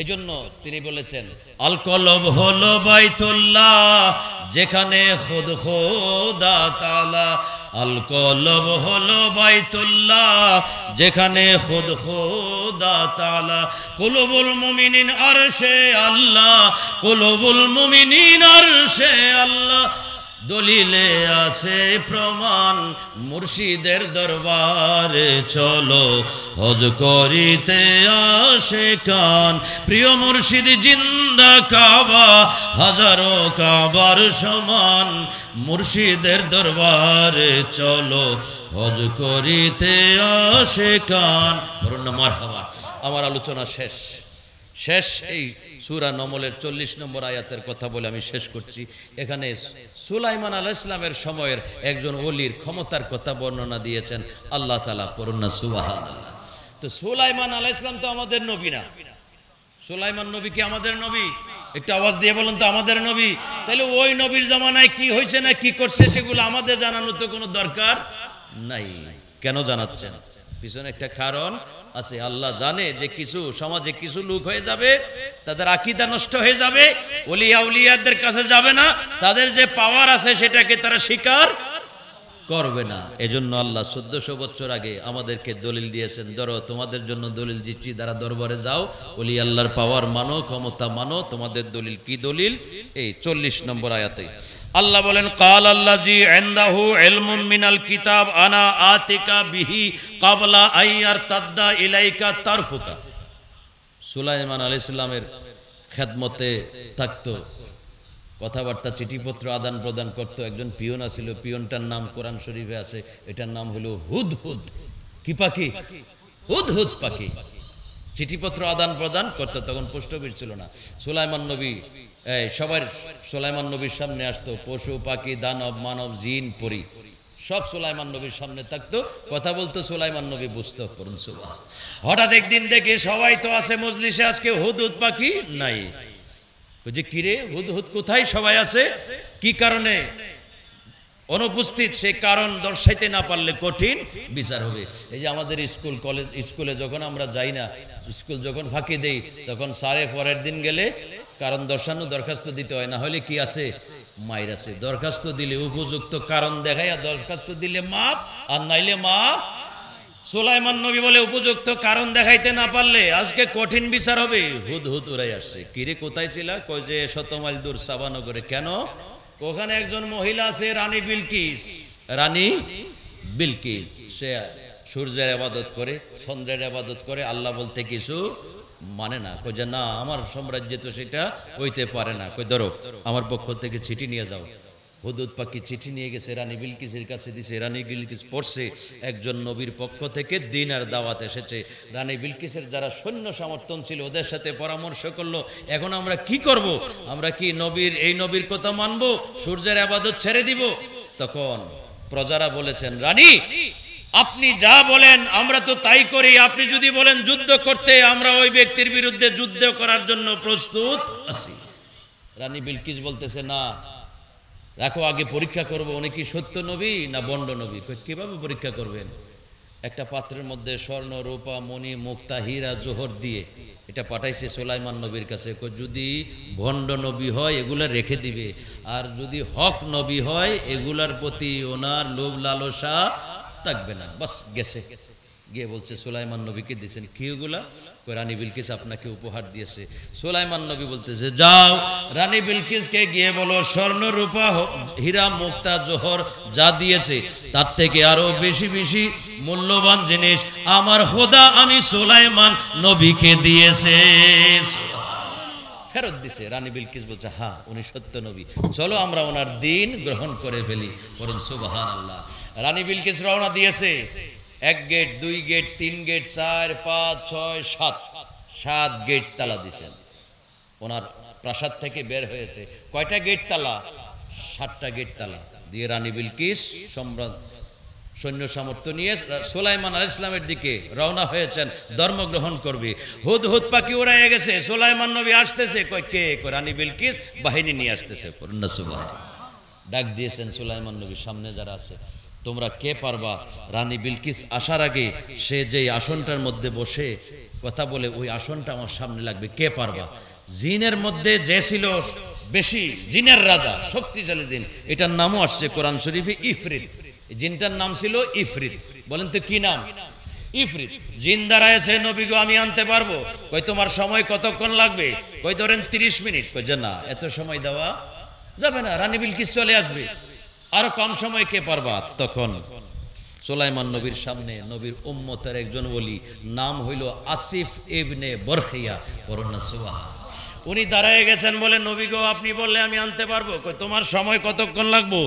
এজন্য তিনি বলেছেন আল কলব হলো বাইতুল্লাহ যেখানে খোদ খোদা তালা আল কলব হলো বাইতুল্লাহ যেখানে খোদ খোদা তালা কলবুল মুমিনিন আরশে আল্লাহ কলবুল মুমিনিন সে আল্লাহ দলিলে আছে প্রমাণ মুর্শিদের দরবারে চলো হজ করিতে আসে কান প্রিয় মুর্শিদ জিন্দা কাবা হাজারো কাবার সমান মুর্শিদের দরবারে চলো হজ করিতে আসে কান আমার আলোচনা শেষ শেষ এই সুরা নমলের চল্লিশ নম্বর আয়াতের কথা বলে আমি শেষ করছি এখানে সুলাইমান আল ইসলামের সময়ের একজন অলির ক্ষমতার কথা বর্ণনা দিয়েছেন আল্লাহ তালা করুণা সুবাহ তো সুলাইমান আল ইসলাম তো আমাদের নবী না সুলাইমান নবী কি আমাদের নবী একটা আওয়াজ দিয়ে বলুন তো আমাদের নবী তাহলে ওই নবীর জামানায় কি হয়েছে না কি করছে সেগুলো আমাদের জানানোর তো কোনো দরকার নাই কেন জানাচ্ছেন পিছনে একটা কারণ আছে আল্লাহ জানে যে কিছু সমাজে কিছু লোক হয়ে যাবে তাদের আকিদা নষ্ট হয়ে যাবে অলিয়া উলিয়াদের কাছে যাবে না তাদের যে পাওয়ার আছে সেটাকে তারা স্বীকার করবে না এজন্য আল্লাহ চোদ্দশো বছর আগে আমাদেরকে দলিল দিয়েছেন ধরো তোমাদের জন্য দলিল দিচ্ছি দ্বারা দরবারে যাও ওলি আল্লাহর পাওয়ার মানো ক্ষমতা মানো তোমাদের দলিল কি দলিল এই চল্লিশ নম্বর আয়াতে আল্লাহ বলেন কাল আল্লাহ জি এন্দাহু মিনাল কিতাব আনা আতিকা বিহি কাবলা আইয়ার তাদ্দা ইলাইকা ফুকা সুলাইমান আলি ইসলামের খেদমতে থাকতো কথাবার্তা চিঠিপত্র আদান প্রদান করত একজন পিয়ন আছিল পিয়নটার নাম কোরআন শরীফে আছে এটার নাম হলো হুদ হুদ কি পাখি হুদ হুদ পাখি চিঠিপত্র আদান প্রদান করত তখন পোস্ট অফিস ছিল না সুলাইমান নবী সবার সোলাইমান নবীর সামনে আসতো পশু পাখি দানব মানব জিন পরি সব সোলাইমান নবীর সামনে থাকতো কথা বলতো সোলাইমান নবী বুঝতো করুন সুবাহ হঠাৎ একদিন দেখে সবাই তো আছে মজলিসে আজকে হুদুদ পাখি নাই যে কিরে হুদহুদ কোথায় সবাই আছে কি কারণে অনুপস্থিত সে কারণ দর্শাইতে না পারলে কঠিন বিচার হবে এই যে আমাদের স্কুল কলেজ স্কুলে যখন আমরা যাই না স্কুল যখন ফাঁকি দেই তখন সারে পরের দিন গেলে কারণ দর্শানো দরখাস্ত দিতে হয় না হলে কি আছে মায়ের আছে দরখাস্ত দিলে উপযুক্ত কারণ দেখাইয়া দরখাস্ত দিলে মাপ আর নাইলে মাপ সোলাইমান নবী বলে উপযুক্ত কারণ দেখাইতে না পারলে আজকে কঠিন বিচার হবে হুদ হুদ উড়াই আসছে কিরে কোথায় ছিল কয় যে শতমাইল দূর সাবানগরে কেন ওখানে একজন মহিলা আছে রানী বিলকিস রানী বিলকিস সে সূর্যের আবাদত করে চন্দ্রের আবাদত করে আল্লাহ বলতে কিছু মানে না কই যে না আমার সাম্রাজ্যে তো সেটা হইতে পারে না কই ধরো আমার পক্ষ থেকে চিঠি নিয়ে যাও হুদুদ পাখি চিঠি নিয়ে গেছে রানী বিলকিসের কাছে দিছে রানী বিলকিস পড়ছে একজন নবীর পক্ষ থেকে দিন আর দাওয়াত এসেছে রানী বিলকিসের যারা সৈন্য সমর্থন ছিল ওদের সাথে পরামর্শ করলো এখন আমরা কি করব। আমরা কি নবীর এই নবীর কথা মানবো সূর্যের আবাদত ছেড়ে দিব তখন প্রজারা বলেছেন রানী আপনি যা বলেন আমরা তো তাই করি আপনি যদি বলেন যুদ্ধ করতে আমরা ওই ব্যক্তির বিরুদ্ধে যুদ্ধ করার জন্য প্রস্তুত আছি রানী বিলকিস বলতেছে না দেখো আগে পরীক্ষা করব উনি কি সত্য নবী না বন্ড নবী কীভাবে পরীক্ষা করবেন একটা পাত্রের মধ্যে স্বর্ণ রূপা মণি মুক্তা হীরা জোহর দিয়ে এটা পাঠাইছে সোলাইমান নবীর কাছে যদি ভণ্ড নবী হয় এগুলা রেখে দিবে আর যদি হক নবী হয় এগুলার প্রতি ওনার লোভ লালসা থাকবে না বাস গেছে গিয়ে বলছে সোলাইমান নবীকে দিয়েছেন কি রানী বিলকিস আপনাকে উপহার দিয়েছে সোলাইমান নবী বলতেছে যাও রানী বিলকিসকে গিয়ে বলো স্বর্ণ রূপা হীরা মুক্তা জোহর যা দিয়েছে তার থেকে আরো বেশি বেশি মূল্যবান জিনিস আমার খোদা আমি সোলাইমান নবীকে দিয়েছে ফেরত দিছে রানী বিলকিস বলছে হা উনি সত্য নবী চলো আমরা ওনার দিন গ্রহণ করে ফেলি বরং সুবাহান আল্লাহ রানী বিলকিস রওনা দিয়েছে এক গেট দুই গেট তিন গেট চার পাঁচ ছয় সাত সাত গেট তালা দিছেন ওনার প্রাসাদ থেকে বের হয়েছে কয়টা গেট তালা সাতটা গেট তালা দিয়ে রানী বিলকিস সম্রাট সৈন্য সামর্থ্য নিয়ে সোলাইমান আল ইসলামের দিকে রওনা হয়েছেন ধর্ম গ্রহণ করবে হুদ হুদ পাখি উড়াইয়া গেছে সোলাইমান নবী আসতেছে কয় কে রানী বিলকিস বাহিনী নিয়ে আসতেছে ডাক দিয়েছেন সুলাইমান নবী সামনে যারা আছে তোমরা কে পারবা রানী বিলকিস আসার আগে সে যে আসনটার মধ্যে বসে কথা বলে ওই আসনটা আমার সামনে লাগবে কে পারবা জিনের মধ্যে যে ছিল বেশি জিনের রাজা শক্তিশালী দিন এটার নামও আসছে কোরআন শরীফে ইফরিত জিনটার নাম ছিল ইফরিত বলেন তো কি নাম ইফরিত জিন দ্বারা এসে নবীকে আমি আনতে পারবো কই তোমার সময় কতক্ষণ লাগবে কই ধরেন তিরিশ মিনিট কই যে না এত সময় দেওয়া যাবে না রানী বিলকিস চলে আসবে আরো কম সময় কে পারবা তখন সোলাইমান নবীর সামনে নবীর উম্মতের একজন বলি নাম হইল আসিফ ইবনে বরখিয়া পরনা সুবাহা উনি দাঁড়ায় গেছেন বলে নবী গো আপনি বললে আমি আনতে পারবো তোমার সময় কতক্ষণ লাগবো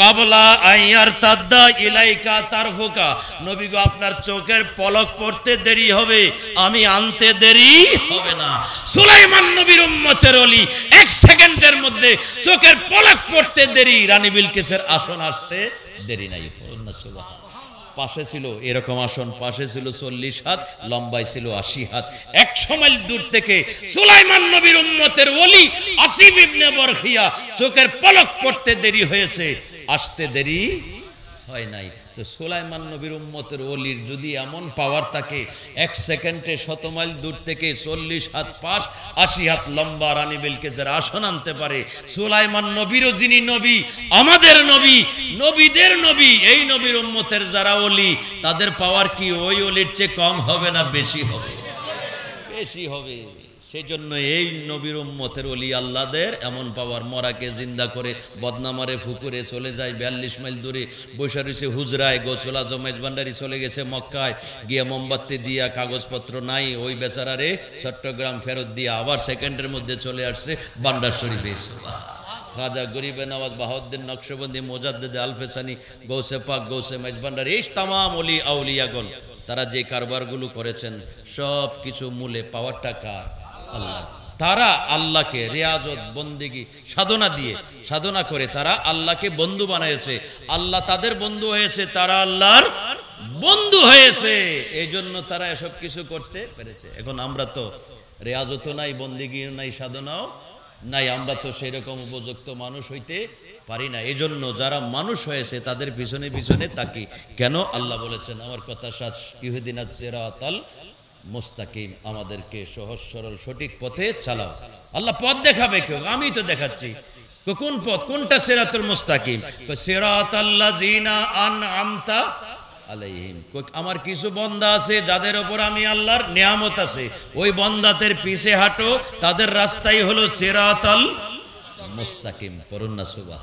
কাবলা আইয়ার তাদ্দা ইলাইকা তার ফোকা নবী গো আপনার চোখের পলক পড়তে দেরি হবে আমি আনতে দেরি হবে না সুলাইমান নবীর উম্মতের অলি এক সেকেন্ডের মধ্যে চোখের পলক পড়তে দেরি রানী বিলকেসের আসন আসতে দেরি নাই সুবাহ পাশে ছিল এরকম আসন পাশে ছিল চল্লিশ হাত লম্বায় ছিল আশি হাত একশো মাইল দূর থেকে সুলাইমান নবীর উম্মতের ওলি আসিফ ইবনে বরখিয়া চোখের পলক পড়তে দেরি হয়েছে আসতে দেরি হয় নাই তো সোলাইমান নবীর উম্মতের অলির যদি এমন পাওয়ার থাকে এক সেকেন্ডে শত মাইল দূর থেকে চল্লিশ হাত পাশ আশি হাত লম্বা রানী বেলকেজের আসন আনতে পারে সোলাইমান নবীরও যিনি নবী আমাদের নবী নবীদের নবী এই নবীর উম্মতের যারা অলি তাদের পাওয়ার কি ওই অলির চেয়ে কম হবে না বেশি হবে বেশি হবে সেই জন্য এই নবীর উম্মতের অলি আল্লাদের এমন পাওয়ার মরাকে জিন্দা করে বদনামারে ফুকুরে চলে যায় বিয়াল্লিশ মাইল দূরে বৈশারিসে হুজরায় গোসলা জমেজ ভান্ডারি চলে গেছে মক্কায় গিয়ে মোমবাতি দিয়া কাগজপত্র নাই ওই বেচারারে চট্টগ্রাম ফেরত দিয়ে আবার সেকেন্ডের মধ্যে চলে আসছে বান্ডার শরীফে খাজা গরিবে নওয়াজ বাহাউদ্দিন নকশবন্দি মোজাদ্দেদ আলফেসানি গৌসে পাক গৌসে মেজবান্ডার এই তামাম অলি আউলিয়াগন তারা যে কারবারগুলো করেছেন সব কিছু মূলে পাওয়ার টাকা আল্লাহ তারা আল্লাহকে রেয়াজত বন্দিগি সাধনা দিয়ে সাধনা করে তারা আল্লাহকে বন্ধু বানিয়েছে আল্লাহ তাদের বন্ধু হয়েছে তারা আল্লাহর বন্ধু হয়েছে এই জন্য তারা এসব কিছু করতে পেরেছে এখন আমরা তো রেয়াজত নাই বন্দিগি নাই সাধনাও নাই আমরা তো সেরকম উপযুক্ত মানুষ হইতে পারি না এই জন্য যারা মানুষ হয়েছে তাদের পিছনে পিছনে তাকি কেন আল্লাহ বলেছেন আমার কথা সাজ ইহুদিন আল মুস্তাকিম আমাদেরকে সহজ সরল সঠিক পথে চালাও আল্লাহ পথ দেখাবে কেউ আমি তো দেখাচ্ছি কোন পথ কোনটা সেরাতুল মুস্তাকিম সেরাত আল্লাহ জিনা আন আমতা আমার কিছু বন্দা আছে যাদের ওপর আমি আল্লাহর নিয়ামত আছে ওই বন্দাদের পিছে হাঁটো তাদের রাস্তাই হলো সেরাতল মুস্তাকিম পড়ুন সুবাহ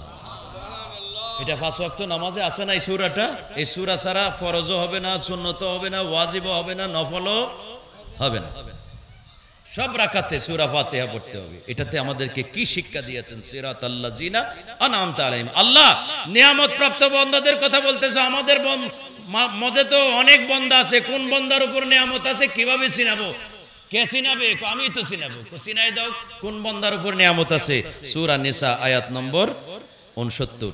এটা পাঁচ ওয়াক্ত নামাজে আসে না এই সুরাটা এই সুরা ছাড়া ফরজও হবে না সুন্নত হবে না ওয়াজিবও হবে না নফলও হবে না সব রাখাতে সুরা ফাতেহা পড়তে হবে এটাতে আমাদেরকে কি শিক্ষা দিয়েছেন সিরাত আল্লাহ জিনা আনাম তালাইম আল্লাহ নিয়ামত প্রাপ্ত বন্দাদের কথা বলতেছে আমাদের মধ্যে তো অনেক বন্দা আছে কোন বন্দার উপর নিয়ামত আছে কিভাবে চিনাবো কে চিনাবে আমি তো চিনাবো চিনাই দাও কোন বন্দার উপর নিয়ামত আছে সুরা নিসা আয়াত নম্বর উনসত্তর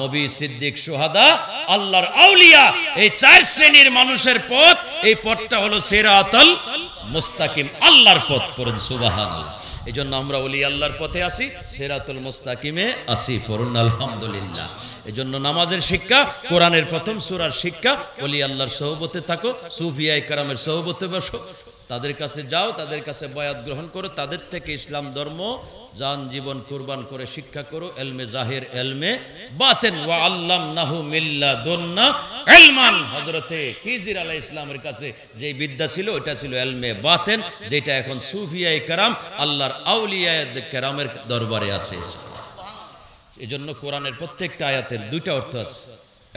নবী সিদ্দিক সুহাদা আল্লাহর আউলিয়া এই চার শ্রেণীর মানুষের পথ এই পথটা হলো সেরাতল মুস্তাকিম আল্লাহর পথ পড়ুন সুবাহান এই জন্য আমরা বলি আল্লাহর পথে আসি সেরাতুল মুস্তাকিমে আসি পড়ুন আলহামদুলিল্লাহ এই জন্য নামাজের শিক্ষা কোরআনের প্রথম সুরার শিক্ষা বলি আল্লাহর সহবতে থাকো সুফিয়া কারামের সহবতে বসো তাদের কাছে যাও তাদের কাছে বয়াত গ্রহণ করো তাদের থেকে ইসলাম ধর্ম যান জীবন কোরবান করে শিক্ষা করো এলমে জাহের এলমে বাতেন ওয়া আল্লাম নাহু মিল্লা দন্না এলমান হজরতে খিজির আলাহ ইসলামের কাছে যেই বিদ্যা ছিল ওটা ছিল এলমে বাতেন যেটা এখন সুফিয়ায় কেরাম আল্লাহর আউলিয়ায় কেরামের দরবারে আছে এজন্য কোরআনের প্রত্যেকটা আয়াতের দুইটা অর্থ আছে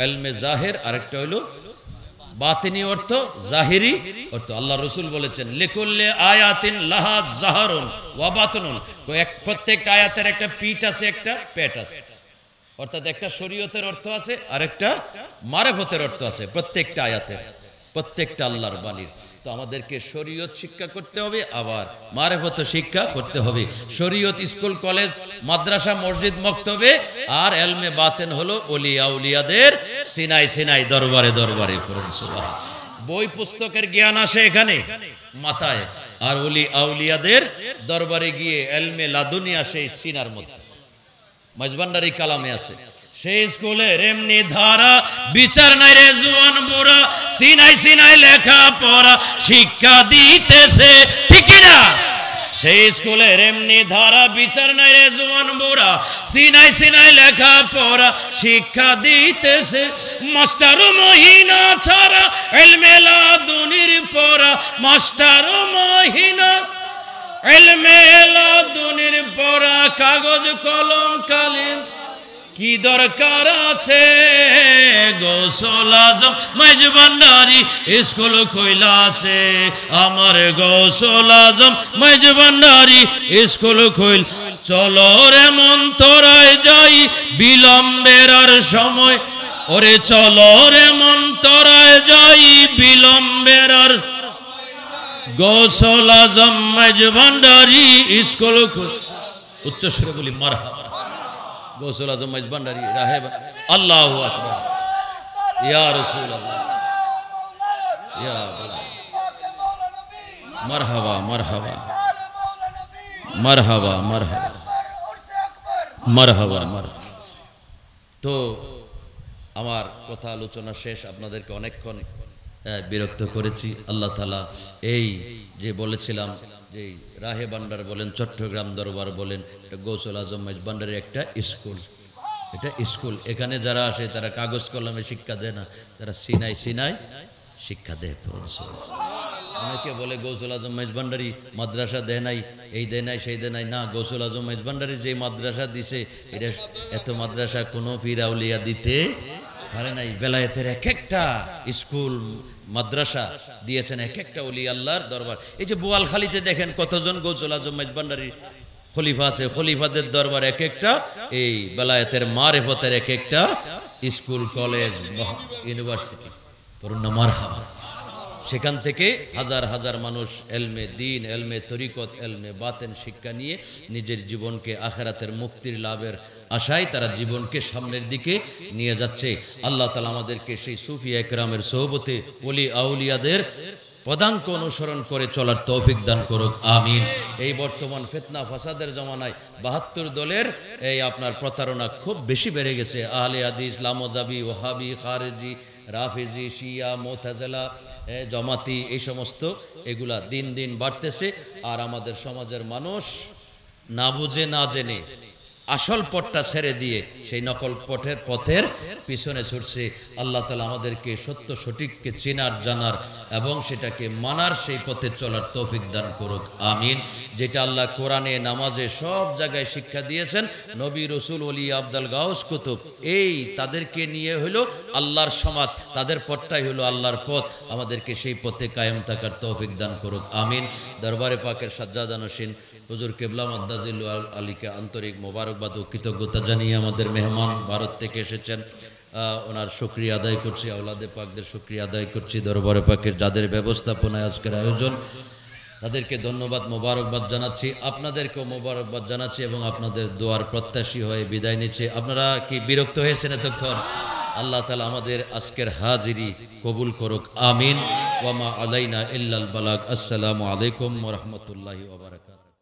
এলমে জাহের আরেকটা হলো বাতিনি অর্থ জাহিরি অর্থ আল্লাহ রসুল বলেছেন লেকুল্লে আয়াতিন লাহা জাহারুন ওয়াবাতনুন এক প্রত্যেকটা আয়াতের একটা পিঠ আছে একটা পেট আছে অর্থাৎ একটা শরীয়তের অর্থ আছে আর একটা মারেফতের অর্থ আছে প্রত্যেকটা আয়াতের প্রত্যেকটা আল্লাহর বাণীর তো আমাদেরকে শরীয়ত শিক্ষা করতে হবে আবার মারেফত শিক্ষা করতে হবে শরীয়ত স্কুল কলেজ মাদ্রাসা মসজিদ মক্তবে আর এলমে বাতেন হলো অলিয়া সিনাই সিনাই দরবারে দরবারে বই পুস্তকের জ্ঞান আসে এখানে মাথায় আর অলি আউলিয়াদের দরবারে গিয়ে এলমে লাদুনি আসে সিনার মধ্যে মজবান্ডারি কালামে আছে সেই স্কুলের এমনি ধারা বিচার নাই রে জুয়ান বুড়া সিনাই সিনাই লেখা পড়া শিক্ষা দিতেছে ঠিক না সেই স্কুলের এমনি ধারা বিচার নাই রে জুয়ান বুড়া সিনাই সিনাই লেখা পড়া শিক্ষা দিতেছে মাস্টার মহিনা ছাড়া এলমেলা দুনির পড়া মাস্টার মহিনা এলমেলা দুনির পড়া কাগজ কলম কালিন কি দরকার আছে গোসল আজম মাইজবান্ডারি স্কুল কইলা আছে আমার গোসল আজম মাইজবান্ডারি স্কুল কইল চলো রে মন্তরায় যাই বিলম্বের আর সময় ওরে চলো রে মন্তরায় যাই বিলম্বের আর গোসল আজম মাইজবান্ডারি স্কুল উচ্চ স্বরে বলি মারহাবা গৌসুল আজম মজবান্ডারি রাহেব আল্লাহ আকবর ইয়া রসুল ইয়া মরহবা মরহবা মরহবা মরহবা মরহবা মর তো আমার কথা আলোচনা শেষ আপনাদেরকে অনেকক্ষণ বিরক্ত করেছি আল্লাহ তালা এই যে বলেছিলাম যে রাহে বান্ডার বলেন চট্টগ্রাম দরবার বলেন গৌসল আজম বান্ডারের একটা স্কুল এটা স্কুল এখানে যারা আসে তারা কাগজ কলমে শিক্ষা দেয় না তারা সিনাই সিনাই শিক্ষা দেয় অনেকে বলে গৌসুল আজম ভান্ডারি মাদ্রাসা দেয় নাই এই দেয় নাই সেই দেয় নাই না গৌসল আজম ভান্ডারি যে মাদ্রাসা দিছে এটা এত মাদ্রাসা কোনো ফিরাউলিয়া দিতে পারে নাই বেলায়েতের এক একটা স্কুল মাদ্রাসা দিয়েছেন এক একটা অলি আল্লাহর দরবার এই যে বোয়ালখালিতে দেখেন কতজন গৌচল আজম মেজবান্ডারি খলিফা আছে খলিফাদের দরবার এক একটা এই বেলায়েতের মারেফতের এক একটা স্কুল কলেজ ইউনিভার্সিটি করুন সেখান থেকে হাজার হাজার মানুষ এলমে দিন এলমে তরিকত এলমে বাতেন শিক্ষা নিয়ে নিজের জীবনকে আখেরাতের মুক্তির লাভের আশায় তারা জীবনকে সামনের দিকে নিয়ে যাচ্ছে আল্লাহ তালা আমাদেরকে সেই সুফিয়া একরামের সৌবতে ওলি আউলিয়াদের পদাঙ্ক অনুসরণ করে চলার তৌফিক দান করুক আমিন এই বর্তমান ফেতনা ফাসাদের জমানায় বাহাত্তর দলের এই আপনার প্রতারণা খুব বেশি বেড়ে গেছে আহলে আদিস ও ওহাবি খারেজি রাফেজি শিয়া মোতাজেলা জমাতি এই সমস্ত এগুলা দিন দিন বাড়তেছে আর আমাদের সমাজের মানুষ না বুঝে না জেনে আসল পথটা ছেড়ে দিয়ে সেই নকল পথের পথের পিছনে ছুটছে আল্লাহ তালা আমাদেরকে সত্য সঠিককে চেনার জানার এবং সেটাকে মানার সেই পথে চলার তৌফিক দান করুক আমিন যেটা আল্লাহ কোরআনে নামাজে সব জায়গায় শিক্ষা দিয়েছেন নবী রসুল অলি আবদাল গাউস কুতুব এই তাদেরকে নিয়ে হলো আল্লাহর সমাজ তাদের পথটাই হলো আল্লাহর পথ আমাদেরকে সেই পথে কায়েম থাকার তৌফিক দান করুক আমিন দরবারে পাকের সাজ্জাদানসীন হুজুর কেবলা মাদ্দাজিল আলীকে আন্তরিক মোবারকবাদ ও কৃতজ্ঞতা জানিয়ে আমাদের মেহমান ভারত থেকে এসেছেন ওনার সক্রিয় আদায় করছি আওলাদে পাকদের সক্রিয় আদায় করছি দরবারে পাকের যাদের ব্যবস্থাপনায় আজকের আয়োজন তাদেরকে ধন্যবাদ মোবারকবাদ জানাচ্ছি আপনাদেরকেও মোবারকবাদ জানাচ্ছি এবং আপনাদের দোয়ার প্রত্যাশী হয়ে বিদায় নিচ্ছি আপনারা কি বিরক্ত হয়েছেন এতক্ষণ আল্লাহ তালা আমাদের আজকের হাজিরি কবুল করুক আমিন ওয়ামা আলাইনা ইল্লাল বালাক আসসালামু আলাইকুম রহমতুল্লাহ ওবরাক